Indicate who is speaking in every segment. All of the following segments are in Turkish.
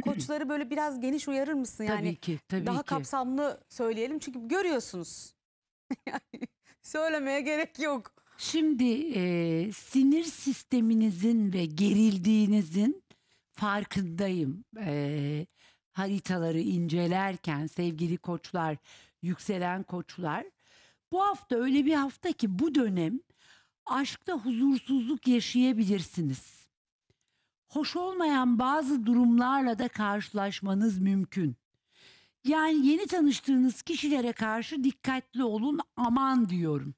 Speaker 1: koçları böyle biraz geniş uyarır mısın? Yani tabii ki. Tabii daha ki. kapsamlı söyleyelim. Çünkü
Speaker 2: görüyorsunuz. yani söylemeye gerek yok. Şimdi e, sinir sisteminizin ve gerildiğinizin farkındayım. E, haritaları incelerken sevgili koçlar, yükselen koçlar. Bu hafta öyle bir hafta ki bu dönem aşkta huzursuzluk yaşayabilirsiniz hoş olmayan bazı durumlarla da karşılaşmanız mümkün. Yani yeni tanıştığınız kişilere karşı dikkatli olun, aman diyorum.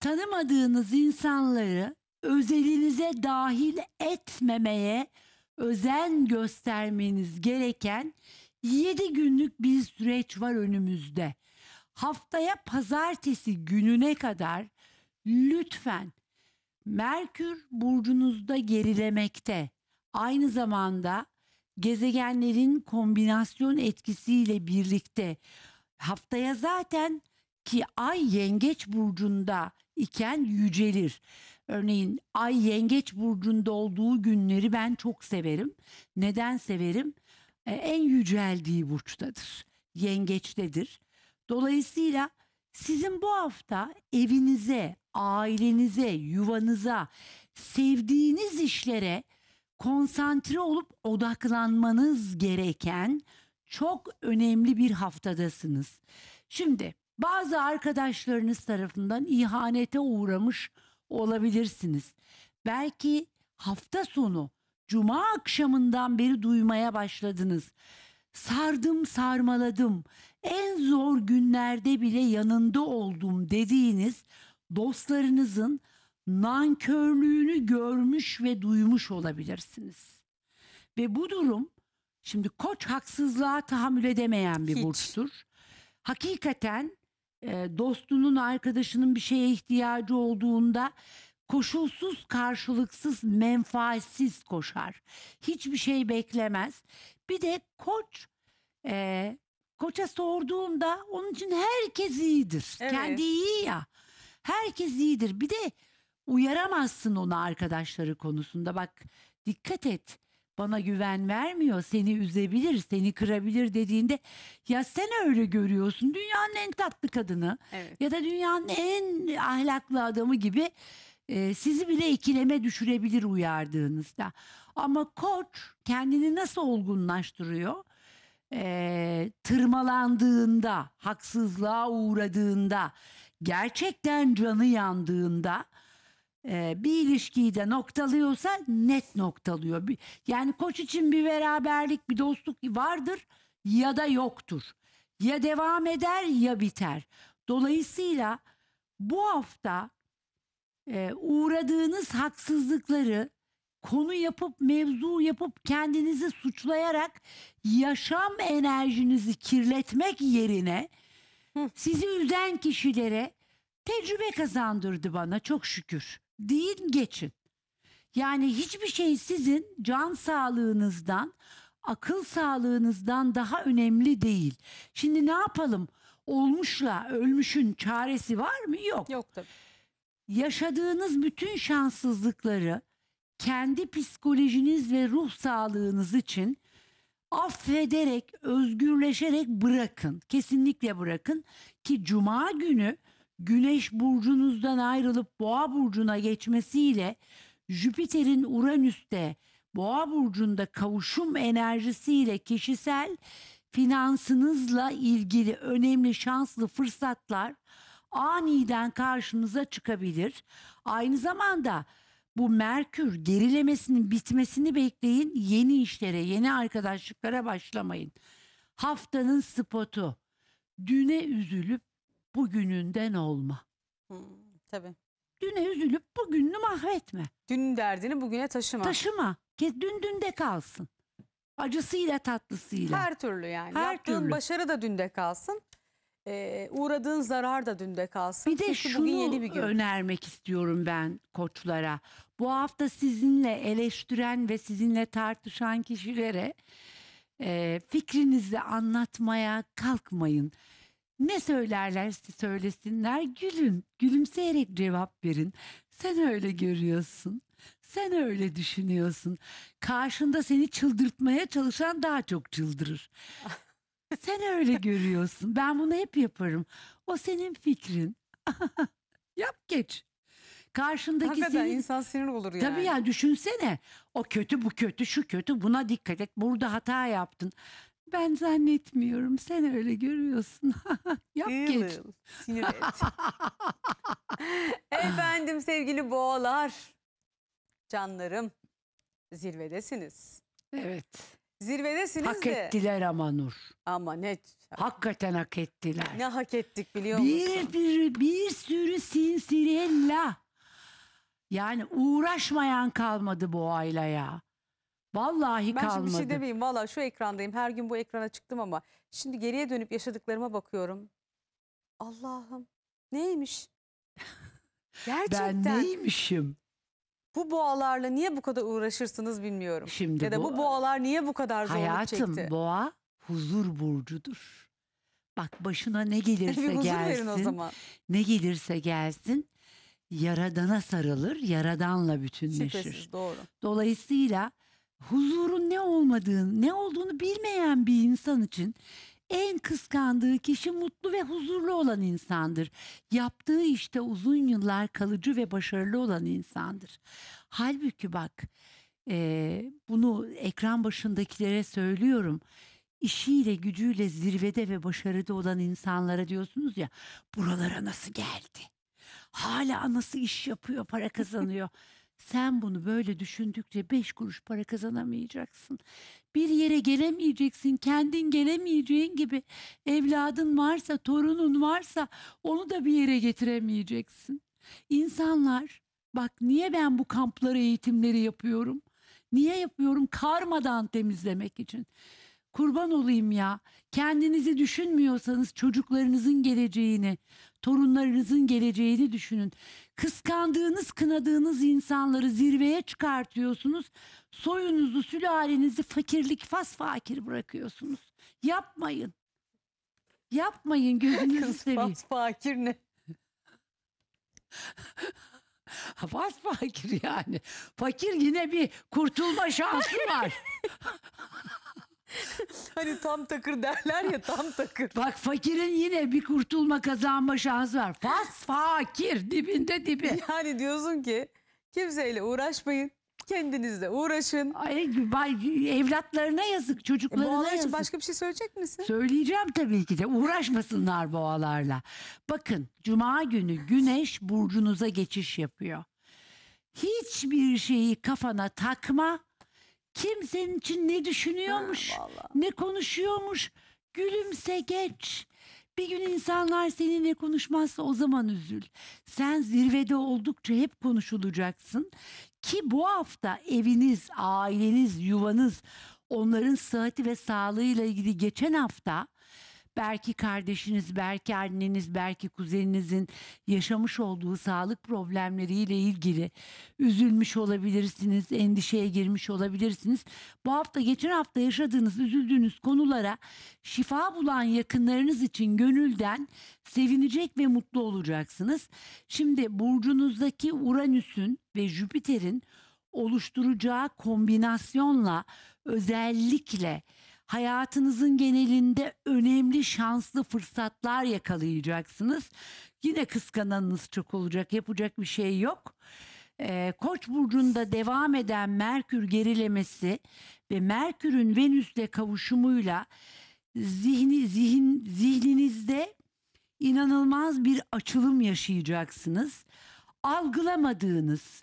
Speaker 2: Tanımadığınız insanları özelinize dahil etmemeye özen göstermeniz gereken 7 günlük bir süreç var önümüzde. Haftaya pazartesi gününe kadar lütfen Merkür burcunuzda gerilemekte. Aynı zamanda gezegenlerin kombinasyon etkisiyle birlikte haftaya zaten ki ay yengeç burcunda iken yücelir. Örneğin ay yengeç burcunda olduğu günleri ben çok severim. Neden severim? Ee, en yüceldiği burçtadır. Yengeçtedir. Dolayısıyla sizin bu hafta evinize, ailenize, yuvanıza, sevdiğiniz işlere konsantre olup odaklanmanız gereken çok önemli bir haftadasınız. Şimdi bazı arkadaşlarınız tarafından ihanete uğramış olabilirsiniz. Belki hafta sonu cuma akşamından beri duymaya başladınız. Sardım sarmaladım en zor günlerde bile yanında oldum dediğiniz dostlarınızın nankörlüğünü görmüş ve duymuş olabilirsiniz. Ve bu durum şimdi koç haksızlığa tahammül edemeyen bir Hiç. burçtur. Hakikaten e, dostunun arkadaşının bir şeye ihtiyacı olduğunda koşulsuz, karşılıksız, menfaatsiz koşar. Hiçbir şey beklemez. Bir de koç e, koça sorduğunda onun için herkes iyidir. Evet. Kendi iyi ya. Herkes iyidir. Bir de uyaramazsın onu arkadaşları konusunda. Bak dikkat et. Bana güven vermiyor. Seni üzebilir, seni kırabilir dediğinde ya sen öyle görüyorsun. Dünyanın en tatlı kadını Evet. ya da dünyanın en ahlaklı adamı gibi e, sizi bile ikileme düşürebilir uyardığınızda. Ama koç kendini nasıl olgunlaştırıyor? E, tırmalandığında, haksızlığa uğradığında, gerçekten canı yandığında e, bir ilişkiyi de noktalıyorsa net noktalıyor. Yani koç için bir beraberlik, bir dostluk vardır ya da yoktur. Ya devam eder ya biter. Dolayısıyla bu hafta e, uğradığınız haksızlıkları konu yapıp mevzu yapıp kendinizi suçlayarak yaşam enerjinizi kirletmek yerine sizi üzen kişilere tecrübe kazandırdı bana çok şükür. Deyin geçin. Yani hiçbir şey sizin can sağlığınızdan, akıl sağlığınızdan daha önemli değil. Şimdi ne yapalım? Olmuşla ölmüşün çaresi var mı? Yok. Yok tabii. Yaşadığınız bütün şanssızlıkları kendi psikolojiniz ve ruh sağlığınız için affederek, özgürleşerek bırakın. Kesinlikle bırakın ki cuma günü Güneş burcunuzdan ayrılıp Boğa burcuna geçmesiyle Jüpiter'in Uranüs'te Boğa burcunda kavuşum enerjisiyle kişisel finansınızla ilgili önemli şanslı fırsatlar aniden karşınıza çıkabilir. Aynı zamanda bu Merkür gerilemesinin bitmesini bekleyin. Yeni işlere, yeni arkadaşlıklara başlamayın. Haftanın spotu. Düne üzülüp bugününden olma.
Speaker 1: Hmm, tabii.
Speaker 2: Düne üzülüp bugününü mahvetme. Dünün derdini bugüne taşıma. Taşıma. Dün dünde kalsın.
Speaker 1: Acısıyla tatlısıyla. Her türlü yani. Her Yaptığın türlü. başarı da dünde kalsın e,
Speaker 2: uğradığın zarar da dünde kalsın. Bir de Çünkü şunu bugün yeni bir gün. önermek istiyorum ben koçlara. Bu hafta sizinle eleştiren ve sizinle tartışan kişilere e, fikrinizi anlatmaya kalkmayın. Ne söylerlerse söylesinler gülün, gülümseyerek cevap verin. Sen öyle görüyorsun. Sen öyle düşünüyorsun. Karşında seni çıldırtmaya çalışan daha çok çıldırır. Sen öyle görüyorsun. Ben bunu hep yaparım. O senin fikrin. Yap geç. Karşındaki Hakikaten senin... insan
Speaker 1: sinir olur yani. Tabii ya
Speaker 2: düşünsene. O kötü bu kötü şu kötü buna dikkat et. Burada hata yaptın. Ben zannetmiyorum. Sen öyle görüyorsun. Yap Değil geç. Sinir et. Efendim sevgili
Speaker 1: boğalar. Canlarım zirvedesiniz. Evet. Zirvedesiniz Hak de. ettiler
Speaker 2: ama Nur. Ama net. Hakikaten hak ettiler. Ne hak ettik biliyor musun? Bir, bir, bir sürü sinsirella. Yani uğraşmayan kalmadı bu aylaya. Vallahi Ben kalmadı. şimdi bir şey
Speaker 1: demeyeyim. Valla şu ekrandayım. Her gün bu ekrana çıktım ama. Şimdi geriye dönüp yaşadıklarıma bakıyorum. Allah'ım neymiş? Gerçekten. ben neymişim? Bu boğalarla niye bu kadar uğraşırsınız bilmiyorum. Şimdi ya da bu, bu boğalar niye bu kadar zorluk hayatım, çekti? Hayatım
Speaker 2: boğa huzur burcudur. Bak başına ne gelirse bir gelsin. o zaman. Ne gelirse gelsin yaradana sarılır, yaradanla bütünleşir. Şüphesiz, doğru. Dolayısıyla huzurun ne olmadığını, ne olduğunu bilmeyen bir insan için en kıskandığı kişi mutlu ve huzurlu olan insandır. Yaptığı işte uzun yıllar kalıcı ve başarılı olan insandır. Halbuki bak e, bunu ekran başındakilere söylüyorum İşiyle gücüyle zirvede ve başarıda olan insanlara diyorsunuz ya buralara nasıl geldi? Hala nasıl iş yapıyor, para kazanıyor? Sen bunu böyle düşündükçe beş kuruş para kazanamayacaksın bir yere gelemeyeceksin, kendin gelemeyeceğin gibi evladın varsa, torunun varsa onu da bir yere getiremeyeceksin. İnsanlar bak niye ben bu kampları eğitimleri yapıyorum? Niye yapıyorum? Karmadan temizlemek için. Kurban olayım ya. Kendinizi düşünmüyorsanız çocuklarınızın geleceğini, torunlarınızın geleceğini düşünün. Kıskandığınız, kınadığınız insanları zirveye çıkartıyorsunuz soyunuzu, sülalenizi fakirlik fas fakir bırakıyorsunuz. Yapmayın. Yapmayın gözünüzü seveyim. Fas fakir ne? Fas fakir yani. Fakir yine bir kurtulma şansı var. hani tam takır derler ya tam takır. Bak fakirin yine bir kurtulma kazanma şansı var. Fas fakir dibinde dibi. Yani diyorsun ki
Speaker 1: kimseyle uğraşmayın kendinizle uğraşın. Ay, vay, evlatlarına
Speaker 2: yazık, E, boğalar yazık. başka bir şey söyleyecek misin? Söyleyeceğim tabii ki de uğraşmasınlar boğalarla. Bakın cuma günü güneş burcunuza geçiş yapıyor. Hiçbir şeyi kafana takma. Kim senin için ne düşünüyormuş, Ha, ne konuşuyormuş. Gülümse geç. Bir gün insanlar seninle konuşmazsa o zaman üzül. Sen zirvede oldukça hep konuşulacaksın. Ki bu hafta eviniz, aileniz, yuvanız, onların sıhhati ve sağlığıyla ilgili geçen hafta belki kardeşiniz, belki anneniz, belki kuzeninizin yaşamış olduğu sağlık problemleriyle ilgili üzülmüş olabilirsiniz, endişeye girmiş olabilirsiniz. Bu hafta geçen hafta yaşadığınız, üzüldüğünüz konulara şifa bulan yakınlarınız için gönülden sevinecek ve mutlu olacaksınız. Şimdi burcunuzdaki Uranüs'ün ve Jüpiter'in oluşturacağı kombinasyonla özellikle hayatınızın genelinde önemli şanslı fırsatlar yakalayacaksınız. Yine kıskananınız çok olacak yapacak bir şey yok. Ee, Koç burcunda devam eden Merkür gerilemesi ve Merkür'ün Venüs'le kavuşumuyla zihni zihin zihninizde inanılmaz bir açılım yaşayacaksınız. Algılamadığınız,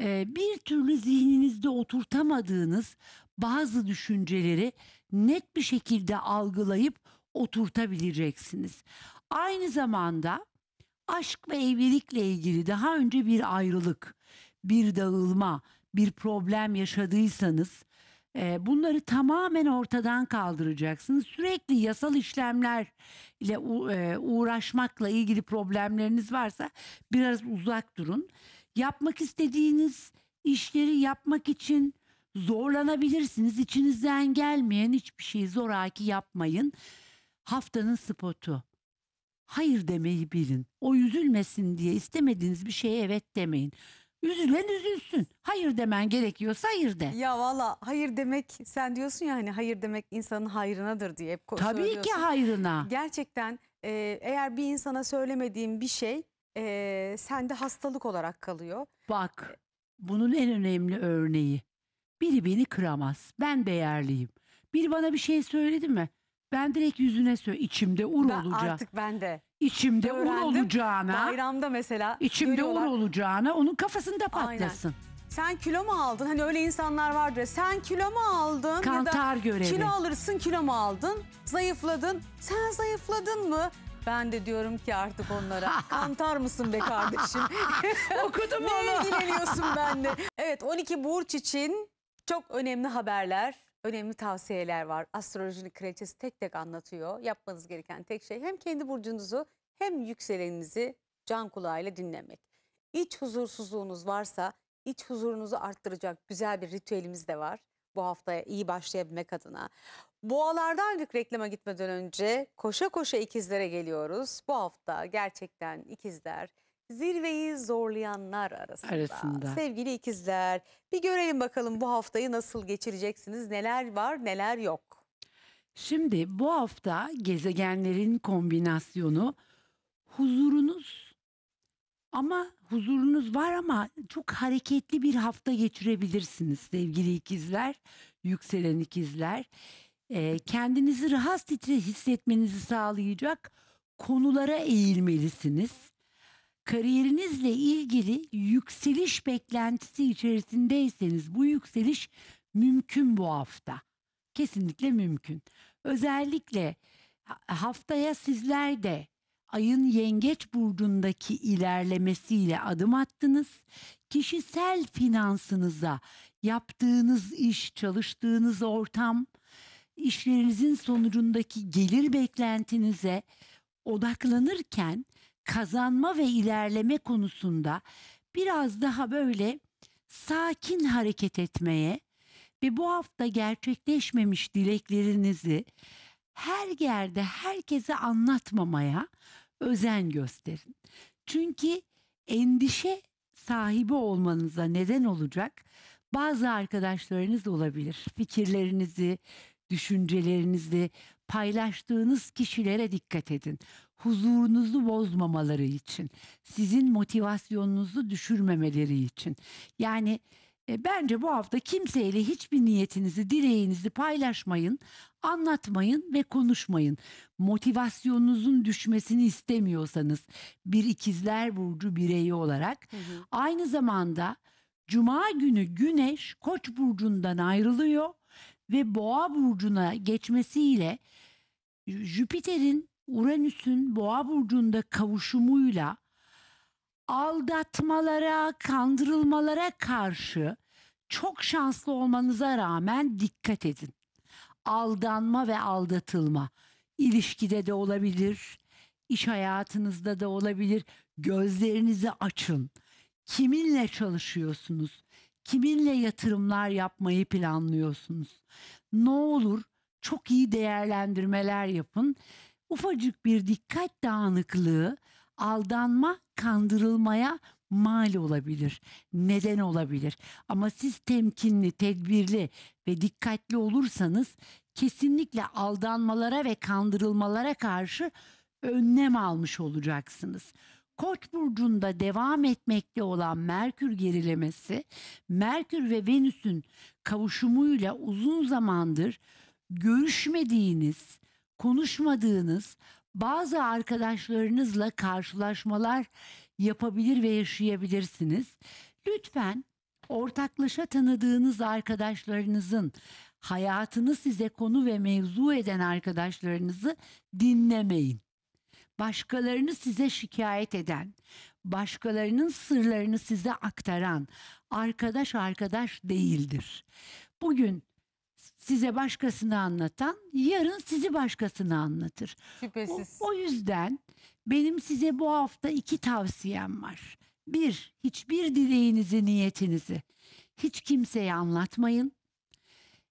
Speaker 2: e, bir türlü zihninizde oturtamadığınız bazı düşünceleri net bir şekilde algılayıp oturtabileceksiniz. Aynı zamanda aşk ve evlilikle ilgili daha önce bir ayrılık, bir dağılma, bir problem yaşadıysanız e, bunları tamamen ortadan kaldıracaksınız. Sürekli yasal işlemler ile e, uğraşmakla ilgili problemleriniz varsa biraz uzak durun. Yapmak istediğiniz işleri yapmak için Zorlanabilirsiniz. İçinizden gelmeyen hiçbir şeyi zoraki yapmayın. Haftanın spotu. Hayır demeyi bilin. O üzülmesin diye istemediğiniz bir şeye evet demeyin. Üzülen üzülsün. Hayır demen gerekiyorsa hayır de.
Speaker 1: Ya valla hayır demek sen diyorsun ya hani hayır demek insanın hayrınadır diye hep Tabii ki hayrına. Gerçekten e, eğer bir insana söylemediğim bir şey e, sende hastalık olarak kalıyor.
Speaker 2: Bak bunun en önemli örneği biri beni kıramaz. Ben değerliyim. Bir bana bir şey söyledi mi? Ben direkt yüzüne söyle içimde ur ben, Artık ben de. İçimde ur olacağına. Bayramda mesela. İçimde ur olacağına onun kafasında
Speaker 1: patlasın. Aynen sen kilo mu aldın? Hani öyle insanlar vardır. Sen kilo mu aldın? Kantar ya da görevi. Kilo alırsın kilo mu aldın? Zayıfladın. Sen zayıfladın mı? Ben de diyorum ki artık onlara kantar mısın be kardeşim?
Speaker 2: Okudum onu. Neye ilgileniyorsun benle?
Speaker 1: Evet 12 burç için çok önemli haberler, önemli tavsiyeler var. Astrolojinin kraliçesi tek tek anlatıyor. Yapmanız gereken tek şey hem kendi burcunuzu hem yükseleninizi can kulağıyla dinlemek. İç huzursuzluğunuz varsa iç huzurunuzu arttıracak güzel bir ritüelimiz de var. Bu haftaya iyi başlayabilmek adına. Boğalardan reklama gitmeden önce koşa koşa ikizlere geliyoruz. Bu hafta gerçekten ikizler zirveyi zorlayanlar arasında. arasında. Sevgili ikizler bir görelim bakalım bu haftayı nasıl geçireceksiniz? Neler var
Speaker 2: neler yok? Şimdi bu hafta gezegenlerin kombinasyonu huzurunuz ama huzurunuz var ama çok hareketli bir hafta geçirebilirsiniz sevgili ikizler, yükselen ikizler. E, kendinizi rahat hissetmenizi sağlayacak konulara eğilmelisiniz kariyerinizle ilgili yükseliş beklentisi içerisindeyseniz bu yükseliş mümkün bu hafta. Kesinlikle mümkün. Özellikle haftaya sizler de ayın yengeç burcundaki ilerlemesiyle adım attınız. Kişisel finansınıza yaptığınız iş, çalıştığınız ortam, işlerinizin sonucundaki gelir beklentinize odaklanırken kazanma ve ilerleme konusunda biraz daha böyle sakin hareket etmeye ve bu hafta gerçekleşmemiş dileklerinizi her yerde herkese anlatmamaya özen gösterin. Çünkü endişe sahibi olmanıza neden olacak bazı arkadaşlarınız olabilir. Fikirlerinizi, düşüncelerinizi paylaştığınız kişilere dikkat edin huzurunuzu bozmamaları için, sizin motivasyonunuzu düşürmemeleri için. Yani e, bence bu hafta kimseyle hiçbir niyetinizi, dileğinizi paylaşmayın, anlatmayın ve konuşmayın. Motivasyonunuzun düşmesini istemiyorsanız bir ikizler burcu bireyi olarak hı hı. aynı zamanda cuma günü güneş Koç burcundan ayrılıyor ve Boğa burcuna geçmesiyle Jüpiter'in Uranüs'ün Boğa burcunda kavuşumuyla aldatmalara, kandırılmalara karşı çok şanslı olmanıza rağmen dikkat edin. Aldanma ve aldatılma ilişkide de olabilir, iş hayatınızda da olabilir. Gözlerinizi açın. Kiminle çalışıyorsunuz? Kiminle yatırımlar yapmayı planlıyorsunuz? Ne olur çok iyi değerlendirmeler yapın ufacık bir dikkat dağınıklığı aldanma, kandırılmaya mal olabilir, neden olabilir. Ama siz temkinli, tedbirli ve dikkatli olursanız kesinlikle aldanmalara ve kandırılmalara karşı önlem almış olacaksınız. Koç burcunda devam etmekte olan Merkür gerilemesi, Merkür ve Venüs'ün kavuşumuyla uzun zamandır görüşmediğiniz, konuşmadığınız bazı arkadaşlarınızla karşılaşmalar yapabilir ve yaşayabilirsiniz. Lütfen ortaklaşa tanıdığınız arkadaşlarınızın hayatını size konu ve mevzu eden arkadaşlarınızı dinlemeyin. Başkalarını size şikayet eden, başkalarının sırlarını size aktaran arkadaş arkadaş değildir. Bugün size başkasını anlatan yarın sizi başkasını anlatır. Şüphesiz. O, o yüzden benim size bu hafta iki tavsiyem var. Bir, hiçbir dileğinizi, niyetinizi hiç kimseye anlatmayın.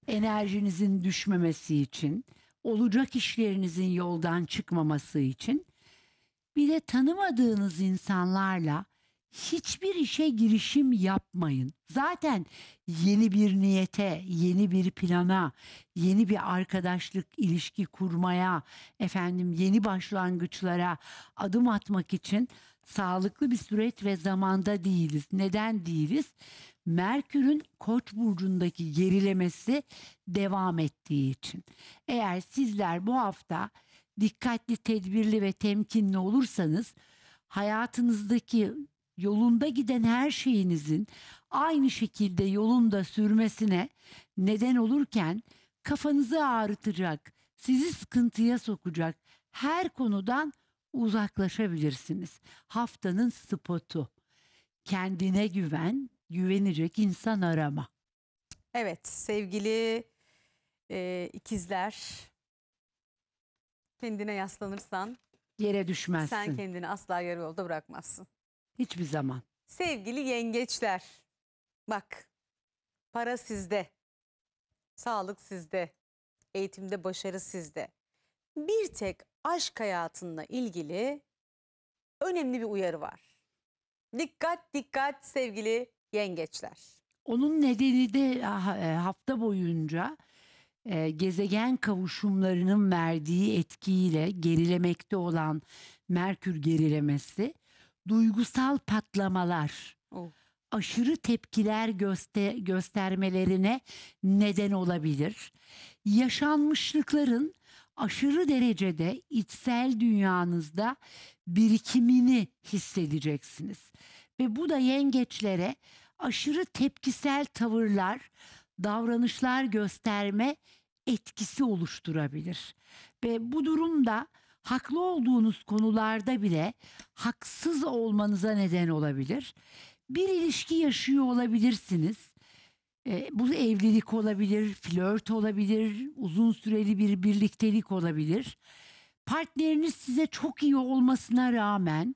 Speaker 2: Enerjinizin düşmemesi için, olacak işlerinizin yoldan çıkmaması için. Bir de tanımadığınız insanlarla hiçbir işe girişim yapmayın. Zaten yeni bir niyete, yeni bir plana, yeni bir arkadaşlık ilişki kurmaya, efendim yeni başlangıçlara adım atmak için sağlıklı bir süreç ve zamanda değiliz. Neden değiliz? Merkür'ün Koç burcundaki gerilemesi devam ettiği için. Eğer sizler bu hafta dikkatli, tedbirli ve temkinli olursanız hayatınızdaki yolunda giden her şeyinizin aynı şekilde yolunda sürmesine neden olurken kafanızı ağrıtacak, sizi sıkıntıya sokacak her konudan uzaklaşabilirsiniz. Haftanın spotu. Kendine güven, güvenecek insan arama.
Speaker 1: Evet sevgili e, ikizler kendine yaslanırsan
Speaker 2: yere düşmezsin. Sen kendini
Speaker 1: asla yarı yolda bırakmazsın.
Speaker 2: Hiçbir zaman.
Speaker 1: Sevgili yengeçler, bak para sizde, sağlık sizde, eğitimde başarı sizde. Bir tek aşk hayatınla ilgili önemli bir uyarı var. Dikkat dikkat sevgili yengeçler.
Speaker 2: Onun nedeni de e, e, hafta boyunca e, gezegen kavuşumlarının verdiği etkiyle gerilemekte olan Merkür gerilemesi duygusal patlamalar, oh. aşırı tepkiler göster göstermelerine neden olabilir. Yaşanmışlıkların aşırı derecede içsel dünyanızda birikimini hissedeceksiniz. Ve bu da yengeçlere aşırı tepkisel tavırlar, davranışlar gösterme etkisi oluşturabilir. Ve bu durumda haklı olduğunuz konularda bile haksız olmanıza neden olabilir. Bir ilişki yaşıyor olabilirsiniz. E, bu evlilik olabilir, flört olabilir, uzun süreli bir birliktelik olabilir. Partneriniz size çok iyi olmasına rağmen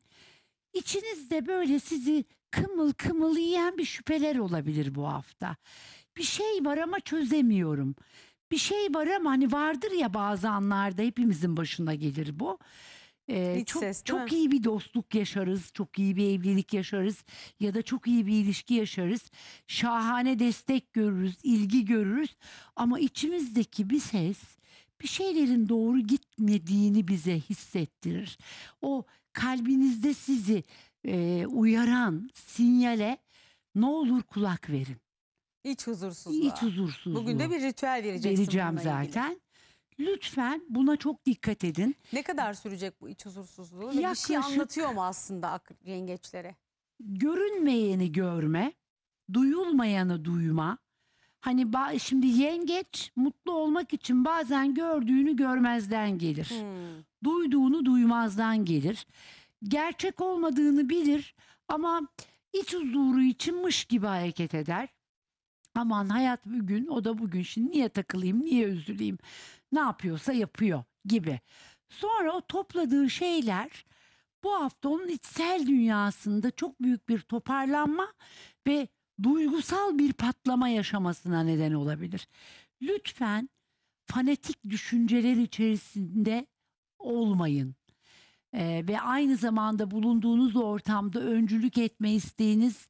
Speaker 2: içinizde böyle sizi kımıl kımıl yiyen bir şüpheler olabilir bu hafta. Bir şey var ama çözemiyorum bir şey var ama hani vardır ya bazı anlarda hepimizin başına gelir bu. Ee, çok ses, çok iyi bir dostluk yaşarız, çok iyi bir evlilik yaşarız ya da çok iyi bir ilişki yaşarız. Şahane destek görürüz, ilgi görürüz ama içimizdeki bir ses bir şeylerin doğru gitmediğini bize hissettirir. O kalbinizde sizi e, uyaran sinyale ne olur kulak verin.
Speaker 1: İç huzursuzluğa. İç huzursuzluğu Bugün de bir ritüel vereceksin. vereceğim zaten.
Speaker 2: Lütfen buna çok dikkat edin.
Speaker 1: Ne kadar sürecek bu iç huzursuzluğu? Ve Bir şey Yaklaşık- anlatıyor mu aslında yengeçlere?
Speaker 2: görünmeyeni görme, duyulmayanı duyma. Hani ba- şimdi yengeç mutlu olmak için bazen gördüğünü görmezden gelir. Hmm. Duyduğunu duymazdan gelir. Gerçek olmadığını bilir ama iç huzuru içinmiş gibi hareket eder. Aman hayat bugün o da bugün şimdi niye takılayım niye üzüleyim ne yapıyorsa yapıyor gibi. Sonra o topladığı şeyler bu hafta onun içsel dünyasında çok büyük bir toparlanma ve duygusal bir patlama yaşamasına neden olabilir. Lütfen fanatik düşünceler içerisinde olmayın. Ee, ve aynı zamanda bulunduğunuz ortamda öncülük etme isteğiniz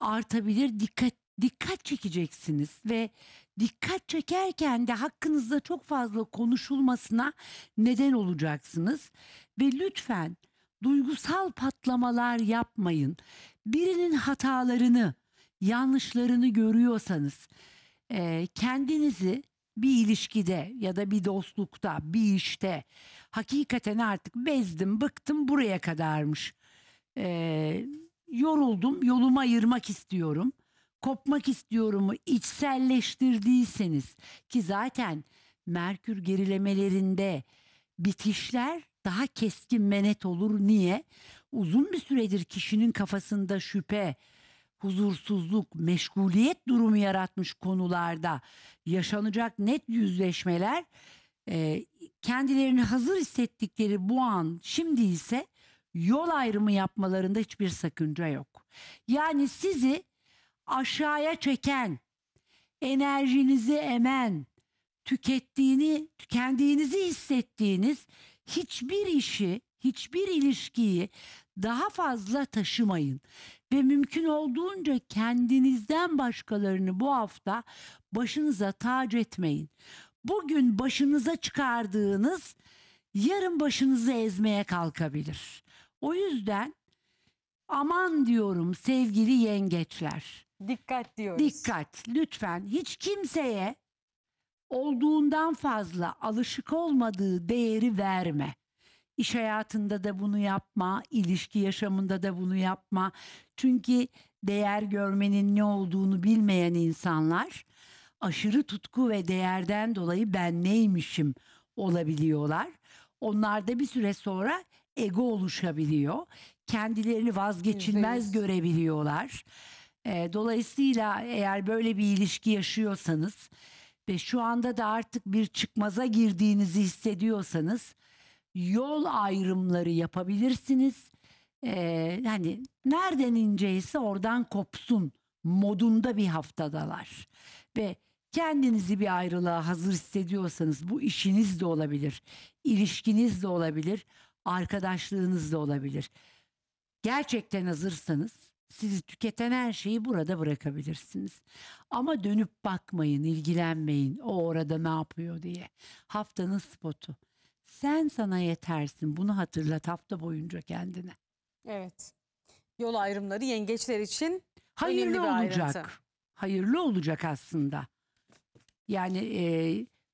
Speaker 2: artabilir. Dikkat dikkat çekeceksiniz ve dikkat çekerken de hakkınızda çok fazla konuşulmasına neden olacaksınız ve lütfen duygusal patlamalar yapmayın. Birinin hatalarını, yanlışlarını görüyorsanız e, kendinizi bir ilişkide ya da bir dostlukta, bir işte hakikaten artık bezdim, bıktım buraya kadarmış. E, yoruldum, yolumu ayırmak istiyorum.'' kopmak istiyorumu içselleştirdiyseniz ki zaten Merkür gerilemelerinde bitişler daha keskin menet olur. Niye? Uzun bir süredir kişinin kafasında şüphe, huzursuzluk, meşguliyet durumu yaratmış konularda yaşanacak net yüzleşmeler e, kendilerini hazır hissettikleri bu an şimdi ise yol ayrımı yapmalarında hiçbir sakınca yok. Yani sizi aşağıya çeken, enerjinizi emen, tükettiğini, tükendiğinizi hissettiğiniz hiçbir işi, hiçbir ilişkiyi daha fazla taşımayın ve mümkün olduğunca kendinizden başkalarını bu hafta başınıza tac etmeyin. Bugün başınıza çıkardığınız yarın başınızı ezmeye kalkabilir. O yüzden aman diyorum sevgili yengeçler. Dikkat diyoruz. Dikkat lütfen hiç kimseye olduğundan fazla alışık olmadığı değeri verme. İş hayatında da bunu yapma, ilişki yaşamında da bunu yapma. Çünkü değer görmenin ne olduğunu bilmeyen insanlar aşırı tutku ve değerden dolayı ben neymişim olabiliyorlar. Onlarda bir süre sonra ego oluşabiliyor. Kendilerini vazgeçilmez görebiliyorlar. Ee, dolayısıyla eğer böyle bir ilişki yaşıyorsanız ve şu anda da artık bir çıkmaza girdiğinizi hissediyorsanız yol ayrımları yapabilirsiniz. Ee, yani nereden inceyse oradan kopsun modunda bir haftadalar ve kendinizi bir ayrılığa hazır hissediyorsanız bu işiniz de olabilir, ilişkiniz de olabilir, arkadaşlığınız da olabilir. Gerçekten hazırsanız sizi tüketen her şeyi burada bırakabilirsiniz. Ama dönüp bakmayın, ilgilenmeyin o orada ne yapıyor diye. Haftanın spotu. Sen sana yetersin. Bunu hatırlat hafta boyunca kendine.
Speaker 1: Evet. Yol ayrımları yengeçler için hayırlı olacak. Ayrıntı.
Speaker 2: Hayırlı olacak aslında. Yani e,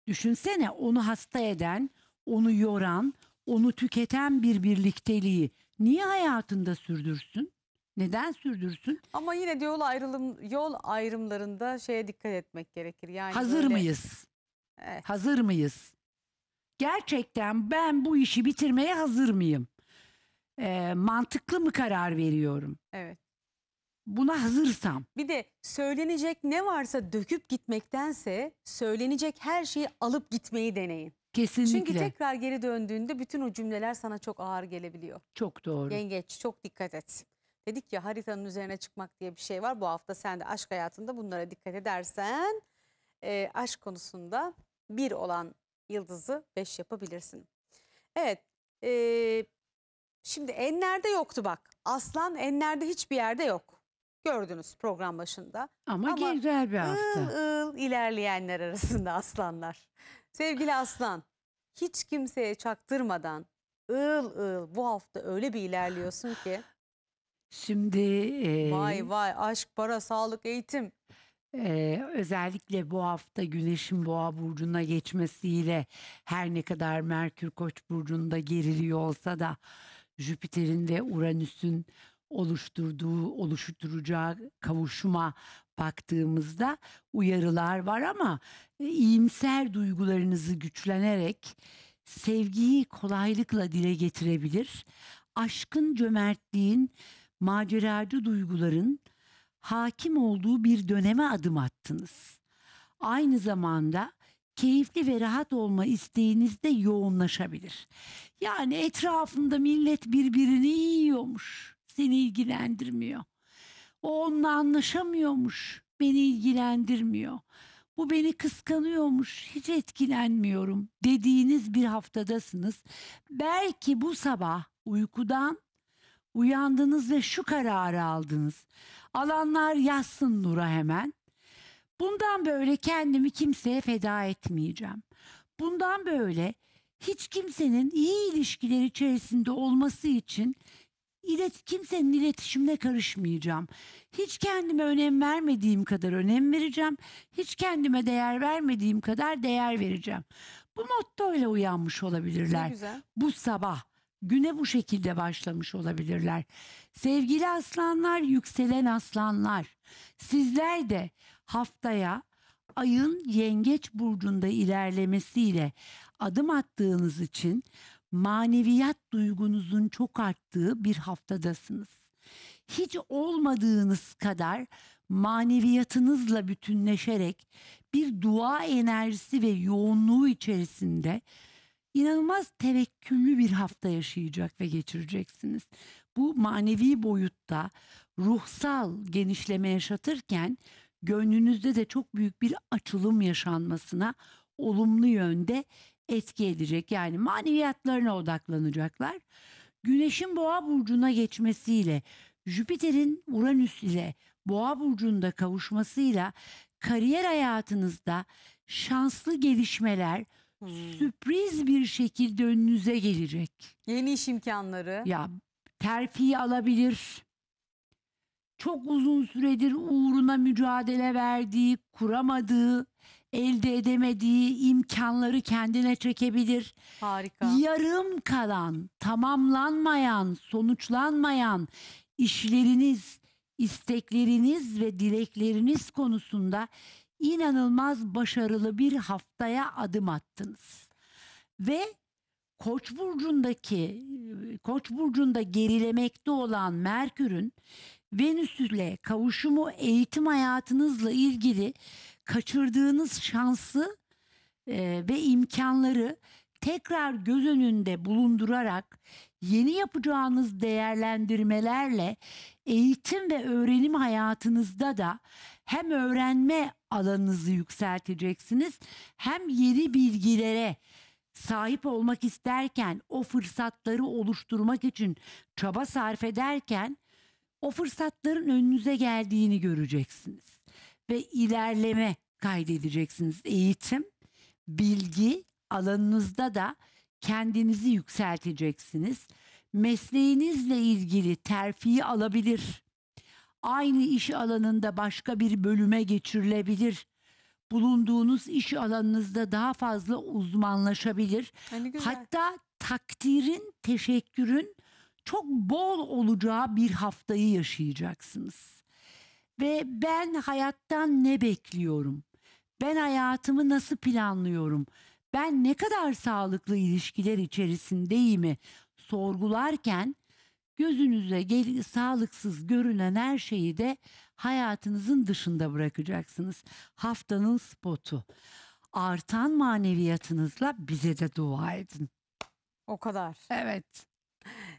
Speaker 2: düşünsene onu hasta eden, onu yoran, onu tüketen bir birlikteliği niye hayatında sürdürsün? Neden sürdürsün? Ama yine de yol ayrılım
Speaker 1: yol ayrımlarında şeye dikkat etmek gerekir. Yani Hazır böyle-
Speaker 2: mıyız? Evet. Hazır mıyız? Gerçekten ben bu işi bitirmeye hazır mıyım? Ee, mantıklı mı karar veriyorum? Evet. Buna hazırsam.
Speaker 1: Bir de söylenecek ne varsa döküp gitmektense söylenecek her şeyi alıp gitmeyi deneyin. Kesinlikle. Çünkü tekrar geri döndüğünde bütün o cümleler sana çok ağır gelebiliyor.
Speaker 2: Çok doğru. Yengeç
Speaker 1: çok dikkat et. Dedik ya haritanın üzerine çıkmak diye bir şey var. Bu hafta sen de aşk hayatında bunlara dikkat edersen e, aşk konusunda bir olan yıldızı beş yapabilirsin. Evet e, şimdi enlerde yoktu bak. Aslan enlerde hiçbir yerde yok. Gördünüz program başında.
Speaker 2: Ama, Ama güzel bir hafta. Iıl
Speaker 1: ıl ilerleyenler arasında aslanlar. Sevgili aslan hiç kimseye çaktırmadan ığıl ığıl bu hafta öyle bir ilerliyorsun ki
Speaker 2: Şimdi e, Vay
Speaker 1: vay aşk, para, sağlık,
Speaker 2: eğitim. Ee, özellikle bu hafta Güneş'in Boğa burcuna geçmesiyle her ne kadar Merkür Koç burcunda geriliyor olsa da Jüpiter'in ve Uranüs'ün oluşturduğu, oluşturacağı kavuşuma baktığımızda uyarılar var ama e, iyimser duygularınızı güçlenerek sevgiyi kolaylıkla dile getirebilir. Aşkın, cömertliğin maceracı duyguların hakim olduğu bir döneme adım attınız. Aynı zamanda keyifli ve rahat olma isteğiniz de yoğunlaşabilir. Yani etrafında millet birbirini yiyormuş. Seni ilgilendirmiyor. O onunla anlaşamıyormuş. Beni ilgilendirmiyor. Bu beni kıskanıyormuş. Hiç etkilenmiyorum dediğiniz bir haftadasınız. Belki bu sabah uykudan uyandınız ve şu kararı aldınız. Alanlar yazsın Nur'a hemen. Bundan böyle kendimi kimseye feda etmeyeceğim. Bundan böyle hiç kimsenin iyi ilişkiler içerisinde olması için ilet kimsenin iletişimine karışmayacağım. Hiç kendime önem vermediğim kadar önem vereceğim. Hiç kendime değer vermediğim kadar değer vereceğim. Bu mottoyla uyanmış olabilirler. Bu sabah güne bu şekilde başlamış olabilirler. Sevgili aslanlar, yükselen aslanlar, sizler de haftaya ayın yengeç burcunda ilerlemesiyle adım attığınız için maneviyat duygunuzun çok arttığı bir haftadasınız. Hiç olmadığınız kadar maneviyatınızla bütünleşerek bir dua enerjisi ve yoğunluğu içerisinde inanılmaz tevekküllü bir hafta yaşayacak ve geçireceksiniz. Bu manevi boyutta ruhsal genişleme yaşatırken gönlünüzde de çok büyük bir açılım yaşanmasına olumlu yönde etki edecek. Yani maneviyatlarına odaklanacaklar. Güneşin boğa burcuna geçmesiyle Jüpiter'in Uranüs ile boğa burcunda kavuşmasıyla kariyer hayatınızda şanslı gelişmeler, Hmm. sürpriz bir şekilde önünüze gelecek. Yeni iş imkanları. Ya terfi alabilir. Çok uzun süredir uğruna mücadele verdiği, kuramadığı, elde edemediği imkanları kendine çekebilir. Harika. Yarım kalan, tamamlanmayan, sonuçlanmayan işleriniz, istekleriniz ve dilekleriniz konusunda inanılmaz başarılı bir haftaya adım attınız. Ve Koç burcundaki Koç burcunda gerilemekte olan Merkür'ün Venüs ile kavuşumu eğitim hayatınızla ilgili kaçırdığınız şansı e, ve imkanları tekrar göz önünde bulundurarak yeni yapacağınız değerlendirmelerle eğitim ve öğrenim hayatınızda da hem öğrenme alanınızı yükselteceksiniz hem yeni bilgilere sahip olmak isterken o fırsatları oluşturmak için çaba sarf ederken o fırsatların önünüze geldiğini göreceksiniz ve ilerleme kaydedeceksiniz. Eğitim, bilgi alanınızda da kendinizi yükselteceksiniz. Mesleğinizle ilgili terfiyi alabilir aynı iş alanında başka bir bölüme geçirilebilir. Bulunduğunuz iş alanınızda daha fazla uzmanlaşabilir. Hani Hatta takdirin, teşekkürün çok bol olacağı bir haftayı yaşayacaksınız. Ve ben hayattan ne bekliyorum? Ben hayatımı nasıl planlıyorum? Ben ne kadar sağlıklı ilişkiler içerisindeyimi sorgularken gözünüze gel sağlıksız görünen her şeyi de hayatınızın dışında bırakacaksınız. Haftanın spotu. Artan maneviyatınızla bize de dua edin.
Speaker 1: O kadar. Evet.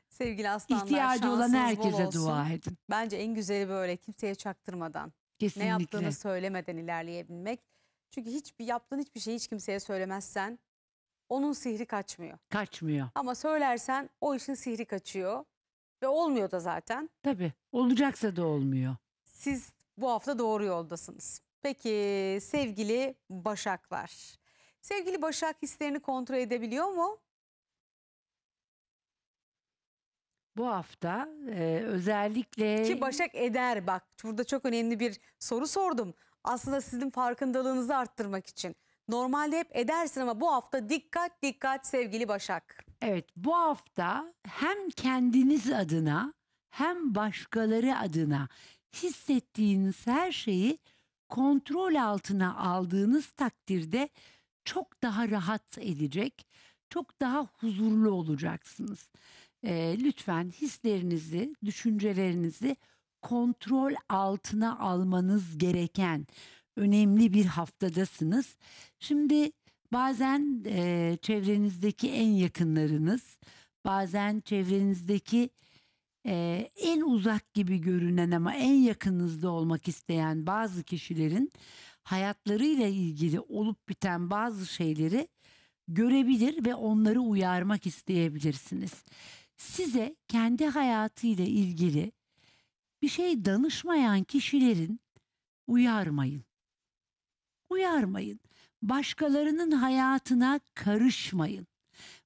Speaker 1: Sevgili aslanlar İhtiyacı olan herkese dua edin. Bence en güzeli böyle kimseye çaktırmadan, Kesinlikle. ne yaptığını söylemeden ilerleyebilmek. Çünkü hiçbir yaptığın hiçbir şeyi hiç kimseye söylemezsen onun sihri kaçmıyor. Kaçmıyor. Ama söylersen o işin sihri kaçıyor.
Speaker 2: Ve olmuyor da zaten. Tabii. Olacaksa da olmuyor.
Speaker 1: Siz bu hafta doğru yoldasınız. Peki sevgili Başaklar. Sevgili Başak hislerini kontrol edebiliyor mu?
Speaker 2: Bu hafta e, özellikle... Ki
Speaker 1: Başak eder bak. Burada çok önemli bir soru sordum. Aslında sizin farkındalığınızı arttırmak için. Normalde hep edersin ama
Speaker 2: bu hafta dikkat dikkat sevgili Başak. Evet bu hafta hem kendiniz adına hem başkaları adına hissettiğiniz her şeyi kontrol altına aldığınız takdirde çok daha rahat edecek, çok daha huzurlu olacaksınız. Ee, lütfen hislerinizi, düşüncelerinizi kontrol altına almanız gereken önemli bir haftadasınız. Şimdi bazen e, çevrenizdeki en yakınlarınız, bazen çevrenizdeki e, en uzak gibi görünen ama en yakınınızda olmak isteyen bazı kişilerin hayatlarıyla ilgili olup biten bazı şeyleri görebilir ve onları uyarmak isteyebilirsiniz. Size kendi hayatıyla ilgili bir şey danışmayan kişilerin uyarmayın uyarmayın. Başkalarının hayatına karışmayın.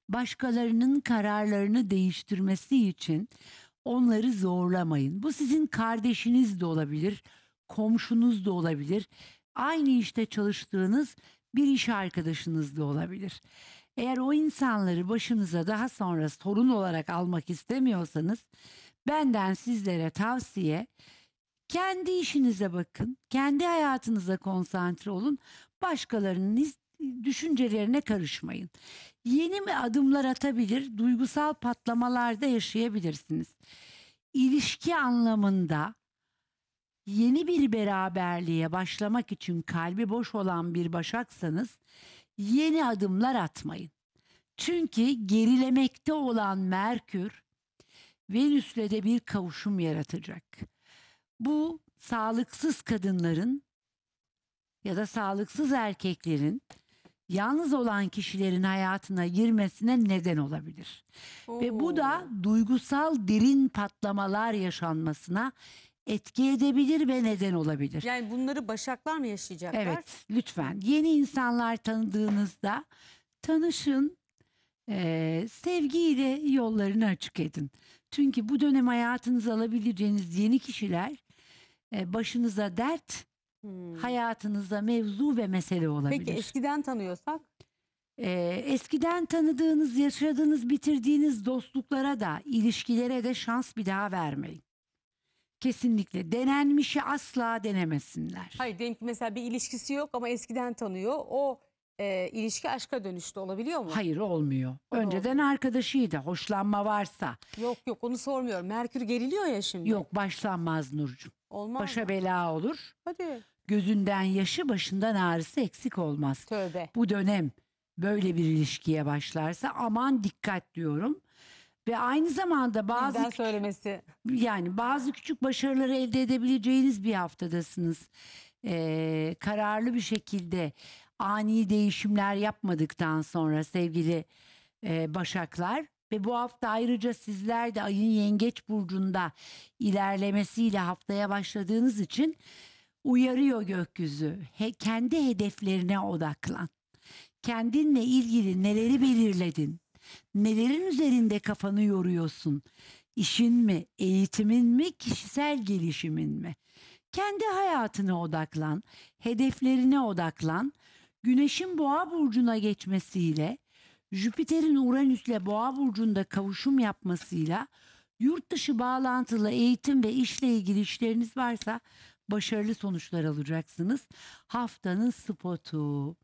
Speaker 2: Başkalarının kararlarını değiştirmesi için onları zorlamayın. Bu sizin kardeşiniz de olabilir, komşunuz da olabilir. Aynı işte çalıştığınız bir iş arkadaşınız da olabilir. Eğer o insanları başınıza daha sonra sorun olarak almak istemiyorsanız benden sizlere tavsiye kendi işinize bakın, kendi hayatınıza konsantre olun, başkalarının düşüncelerine karışmayın. Yeni mi adımlar atabilir, duygusal patlamalarda yaşayabilirsiniz. İlişki anlamında yeni bir beraberliğe başlamak için kalbi boş olan bir başaksanız yeni adımlar atmayın. Çünkü gerilemekte olan Merkür Venüs'le de bir kavuşum yaratacak bu sağlıksız kadınların ya da sağlıksız erkeklerin yalnız olan kişilerin hayatına girmesine neden olabilir. Oo. Ve bu da duygusal derin patlamalar yaşanmasına etki edebilir ve neden olabilir.
Speaker 1: Yani bunları başaklar mı yaşayacaklar? Evet,
Speaker 2: lütfen. Yeni insanlar tanıdığınızda tanışın, e, sevgiyle yollarını açık edin. Çünkü bu dönem hayatınız alabileceğiniz yeni kişiler başınıza dert, Hmm. hayatınıza mevzu ve mesele olabilir. Peki eskiden tanıyorsak? Ee, eskiden tanıdığınız, yaşadığınız, bitirdiğiniz dostluklara da, ilişkilere de şans bir daha vermeyin. Kesinlikle. Denenmişi asla denemesinler.
Speaker 1: Hayır diyelim mesela bir ilişkisi yok ama eskiden tanıyor. O e, ilişki aşka dönüştü olabiliyor
Speaker 2: mu? Hayır olmuyor. O Önceden arkadaşıydı hoşlanma varsa. Yok yok onu sormuyorum. Merkür geriliyor ya şimdi. Yok başlanmaz Nurcuğum. Olmaz Başa mı? bela olur. Hadi. Gözünden yaşı başından ağrısı eksik olmaz. Tövbe. Bu dönem böyle bir ilişkiye başlarsa aman dikkat diyorum. Ve aynı zamanda bazı Bizden
Speaker 1: söylemesi.
Speaker 2: yani bazı küçük başarıları elde edebileceğiniz bir haftadasınız. Ee, kararlı bir şekilde ani değişimler yapmadıktan sonra sevgili e, Başaklar ve bu hafta ayrıca sizler de ayın yengeç burcunda ilerlemesiyle haftaya başladığınız için uyarıyor gökyüzü. He, kendi hedeflerine odaklan. Kendinle ilgili neleri belirledin? Nelerin üzerinde kafanı yoruyorsun? İşin mi, eğitimin mi, kişisel gelişimin mi? Kendi hayatına odaklan, hedeflerine odaklan. Güneş'in Boğa burcuna geçmesiyle Jüpiter'in Uranüs'le Boğa burcunda kavuşum yapmasıyla yurt dışı bağlantılı eğitim ve işle ilgili işleriniz varsa başarılı sonuçlar alacaksınız. Haftanın spotu.